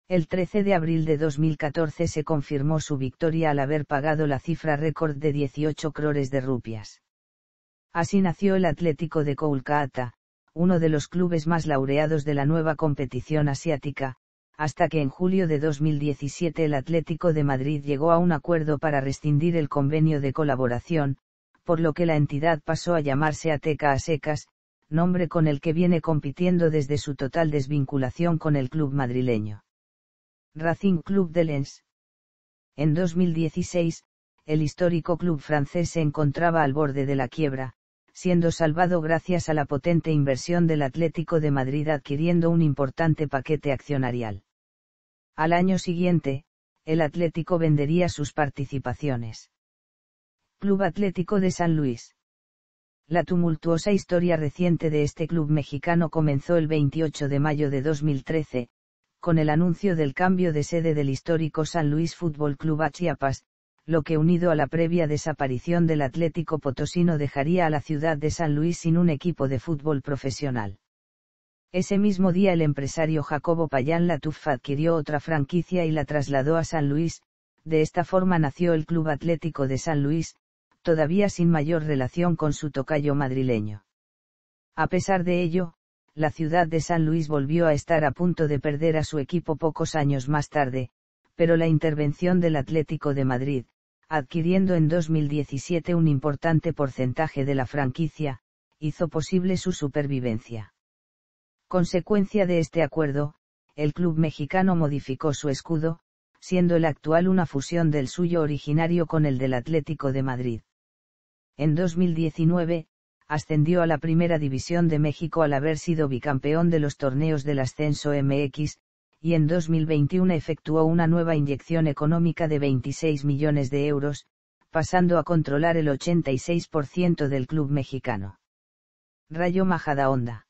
El 13 de abril de 2014 se confirmó su victoria al haber pagado la cifra récord de 18 crores de rupias. Así nació el Atlético de Kolkata, uno de los clubes más laureados de la nueva competición asiática, hasta que en julio de 2017 el Atlético de Madrid llegó a un acuerdo para rescindir el convenio de colaboración, por lo que la entidad pasó a llamarse Ateca a secas, nombre con el que viene compitiendo desde su total desvinculación con el club madrileño. Racing Club de Lens. En 2016, el histórico club francés se encontraba al borde de la quiebra, siendo salvado gracias a la potente inversión del Atlético de Madrid adquiriendo un importante paquete accionarial. Al año siguiente, el Atlético vendería sus participaciones. Club Atlético de San Luis. La tumultuosa historia reciente de este club mexicano comenzó el 28 de mayo de 2013, con el anuncio del cambio de sede del histórico San Luis Fútbol Club a Chiapas, lo que unido a la previa desaparición del Atlético Potosino dejaría a la ciudad de San Luis sin un equipo de fútbol profesional. Ese mismo día el empresario Jacobo Payán Latuf adquirió otra franquicia y la trasladó a San Luis, de esta forma nació el Club Atlético de San Luis, todavía sin mayor relación con su tocayo madrileño. A pesar de ello, la ciudad de San Luis volvió a estar a punto de perder a su equipo pocos años más tarde, pero la intervención del Atlético de Madrid, adquiriendo en 2017 un importante porcentaje de la franquicia, hizo posible su supervivencia. Consecuencia de este acuerdo, el club mexicano modificó su escudo, siendo el actual una fusión del suyo originario con el del Atlético de Madrid. En 2019, ascendió a la Primera División de México al haber sido bicampeón de los torneos del ascenso MX, y en 2021 efectuó una nueva inyección económica de 26 millones de euros, pasando a controlar el 86% del club mexicano. Rayo Majadahonda.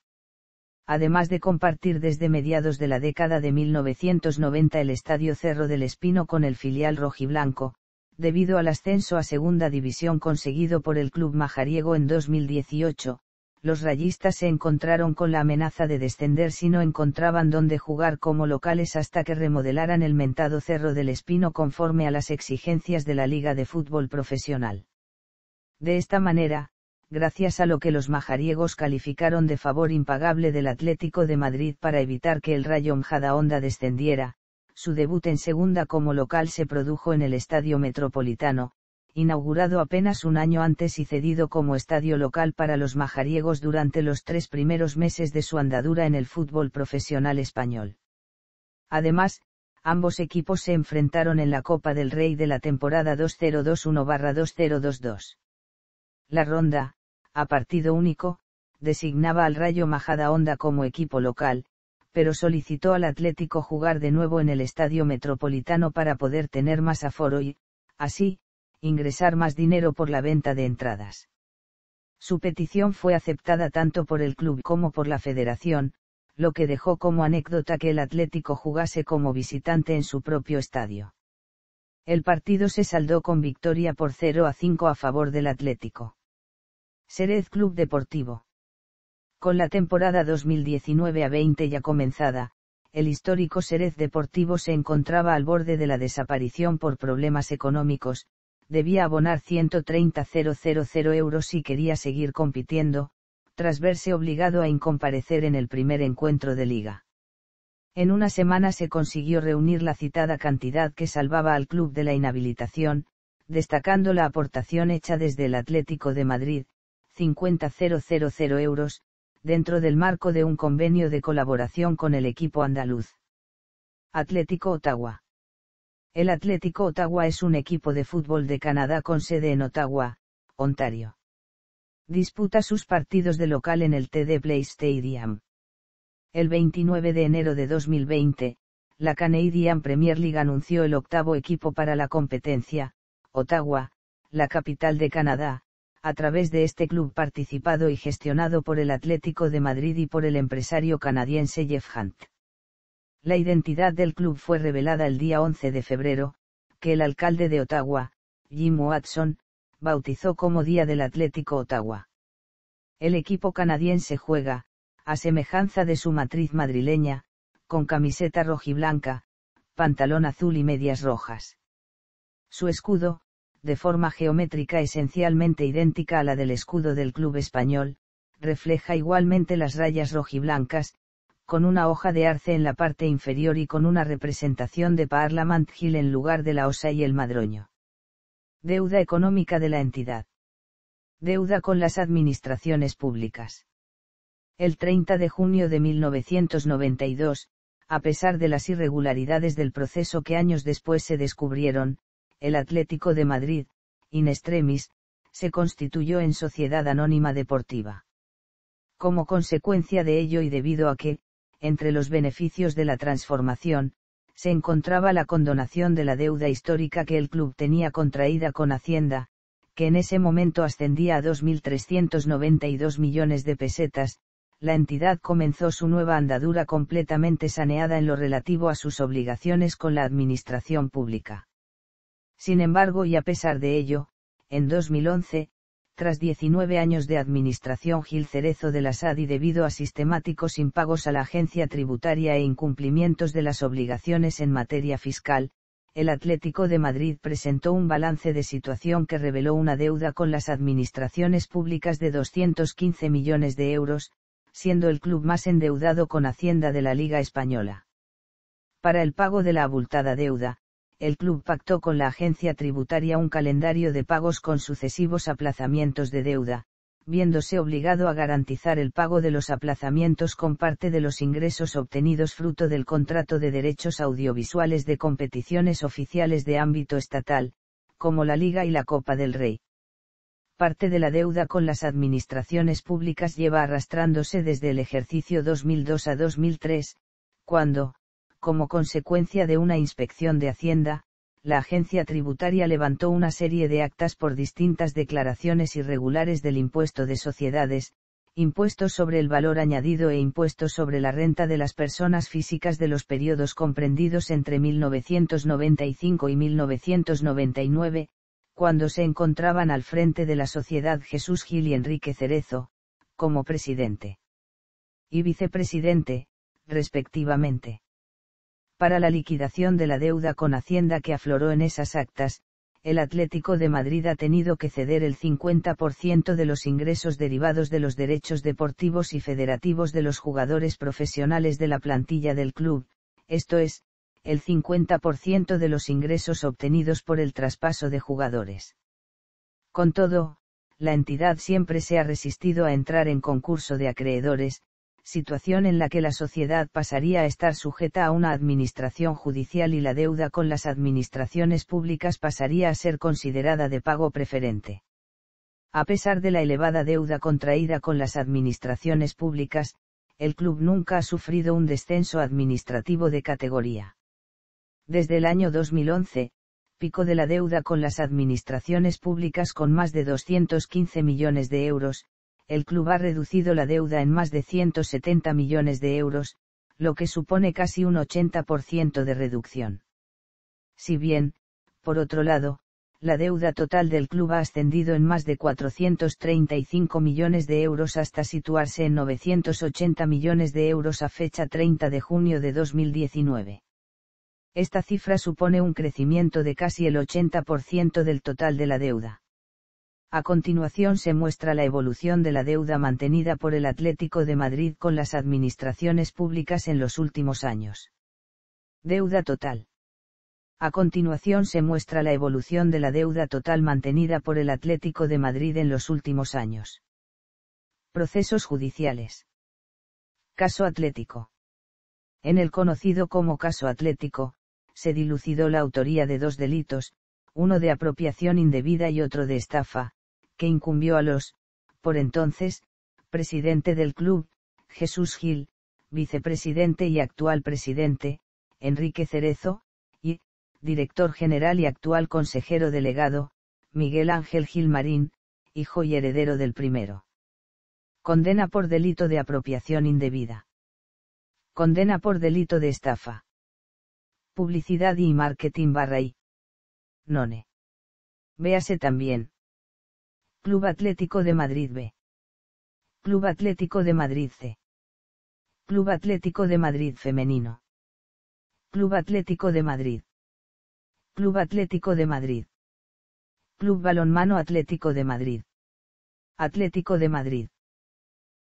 Además de compartir desde mediados de la década de 1990 el Estadio Cerro del Espino con el filial rojiblanco, debido al ascenso a Segunda División conseguido por el club majariego en 2018, los rayistas se encontraron con la amenaza de descender si no encontraban dónde jugar como locales hasta que remodelaran el mentado Cerro del Espino conforme a las exigencias de la Liga de Fútbol Profesional. De esta manera, gracias a lo que los majariegos calificaron de favor impagable del Atlético de Madrid para evitar que el Rayo Mjada Onda descendiera, su debut en segunda como local se produjo en el Estadio Metropolitano, inaugurado apenas un año antes y cedido como estadio local para los majariegos durante los tres primeros meses de su andadura en el fútbol profesional español. Además, ambos equipos se enfrentaron en la Copa del Rey de la temporada 2021-2022. La ronda, a partido único, designaba al Rayo Majada Honda como equipo local, pero solicitó al Atlético jugar de nuevo en el Estadio Metropolitano para poder tener más aforo y, así, ingresar más dinero por la venta de entradas. Su petición fue aceptada tanto por el club como por la federación, lo que dejó como anécdota que el Atlético jugase como visitante en su propio estadio. El partido se saldó con victoria por 0 a 5 a favor del Atlético. Serez Club Deportivo. Con la temporada 2019 a 20 ya comenzada, el histórico Serez Deportivo se encontraba al borde de la desaparición por problemas económicos, debía abonar 130.000 euros si quería seguir compitiendo, tras verse obligado a incomparecer en el primer encuentro de liga. En una semana se consiguió reunir la citada cantidad que salvaba al club de la inhabilitación, destacando la aportación hecha desde el Atlético de Madrid, 50.000 euros, dentro del marco de un convenio de colaboración con el equipo andaluz. Atlético Ottawa. El Atlético Ottawa es un equipo de fútbol de Canadá con sede en Ottawa, Ontario. Disputa sus partidos de local en el TD Play Stadium. El 29 de enero de 2020, la Canadian Premier League anunció el octavo equipo para la competencia, Ottawa, la capital de Canadá, a través de este club participado y gestionado por el Atlético de Madrid y por el empresario canadiense Jeff Hunt. La identidad del club fue revelada el día 11 de febrero, que el alcalde de Ottawa, Jim Watson, bautizó como Día del Atlético Ottawa. El equipo canadiense juega, a semejanza de su matriz madrileña, con camiseta rojiblanca, pantalón azul y medias rojas. Su escudo, de forma geométrica esencialmente idéntica a la del escudo del club español, refleja igualmente las rayas rojiblancas, con una hoja de arce en la parte inferior y con una representación de Parliament Hill en lugar de la osa y el madroño. Deuda económica de la entidad. Deuda con las administraciones públicas. El 30 de junio de 1992, a pesar de las irregularidades del proceso que años después se descubrieron, el Atlético de Madrid, in extremis, se constituyó en Sociedad Anónima Deportiva. Como consecuencia de ello y debido a que, entre los beneficios de la transformación, se encontraba la condonación de la deuda histórica que el club tenía contraída con Hacienda, que en ese momento ascendía a 2.392 millones de pesetas, la entidad comenzó su nueva andadura completamente saneada en lo relativo a sus obligaciones con la administración pública. Sin embargo y a pesar de ello, en 2011, tras 19 años de administración Gil Cerezo de la SAD y debido a sistemáticos impagos a la agencia tributaria e incumplimientos de las obligaciones en materia fiscal, el Atlético de Madrid presentó un balance de situación que reveló una deuda con las administraciones públicas de 215 millones de euros, siendo el club más endeudado con Hacienda de la Liga Española. Para el pago de la abultada deuda, el club pactó con la agencia tributaria un calendario de pagos con sucesivos aplazamientos de deuda, viéndose obligado a garantizar el pago de los aplazamientos con parte de los ingresos obtenidos fruto del contrato de derechos audiovisuales de competiciones oficiales de ámbito estatal, como la Liga y la Copa del Rey. Parte de la deuda con las administraciones públicas lleva arrastrándose desde el ejercicio 2002 a 2003, cuando, como consecuencia de una inspección de Hacienda, la agencia tributaria levantó una serie de actas por distintas declaraciones irregulares del impuesto de sociedades, impuestos sobre el valor añadido e impuestos sobre la renta de las personas físicas de los periodos comprendidos entre 1995 y 1999, cuando se encontraban al frente de la sociedad Jesús Gil y Enrique Cerezo, como presidente y vicepresidente, respectivamente para la liquidación de la deuda con Hacienda que afloró en esas actas, el Atlético de Madrid ha tenido que ceder el 50% de los ingresos derivados de los derechos deportivos y federativos de los jugadores profesionales de la plantilla del club, esto es, el 50% de los ingresos obtenidos por el traspaso de jugadores. Con todo, la entidad siempre se ha resistido a entrar en concurso de acreedores, situación en la que la sociedad pasaría a estar sujeta a una administración judicial y la deuda con las administraciones públicas pasaría a ser considerada de pago preferente. A pesar de la elevada deuda contraída con las administraciones públicas, el club nunca ha sufrido un descenso administrativo de categoría. Desde el año 2011, pico de la deuda con las administraciones públicas con más de 215 millones de euros, el club ha reducido la deuda en más de 170 millones de euros, lo que supone casi un 80% de reducción. Si bien, por otro lado, la deuda total del club ha ascendido en más de 435 millones de euros hasta situarse en 980 millones de euros a fecha 30 de junio de 2019. Esta cifra supone un crecimiento de casi el 80% del total de la deuda. A continuación se muestra la evolución de la deuda mantenida por el Atlético de Madrid con las administraciones públicas en los últimos años. Deuda total. A continuación se muestra la evolución de la deuda total mantenida por el Atlético de Madrid en los últimos años. Procesos judiciales. Caso Atlético. En el conocido como caso Atlético, se dilucidó la autoría de dos delitos, uno de apropiación indebida y otro de estafa, que incumbió a los, por entonces, presidente del club, Jesús Gil, vicepresidente y actual presidente, Enrique Cerezo, y, director general y actual consejero delegado, Miguel Ángel Gil Marín, hijo y heredero del primero. Condena por delito de apropiación indebida. Condena por delito de estafa. Publicidad y marketing barra y. None. Véase también. Club Atlético de Madrid B. Club Atlético de Madrid C. Club Atlético de Madrid Femenino. Club Atlético de Madrid. Club Atlético de Madrid. Club Balonmano Atlético de Madrid. Atlético de Madrid.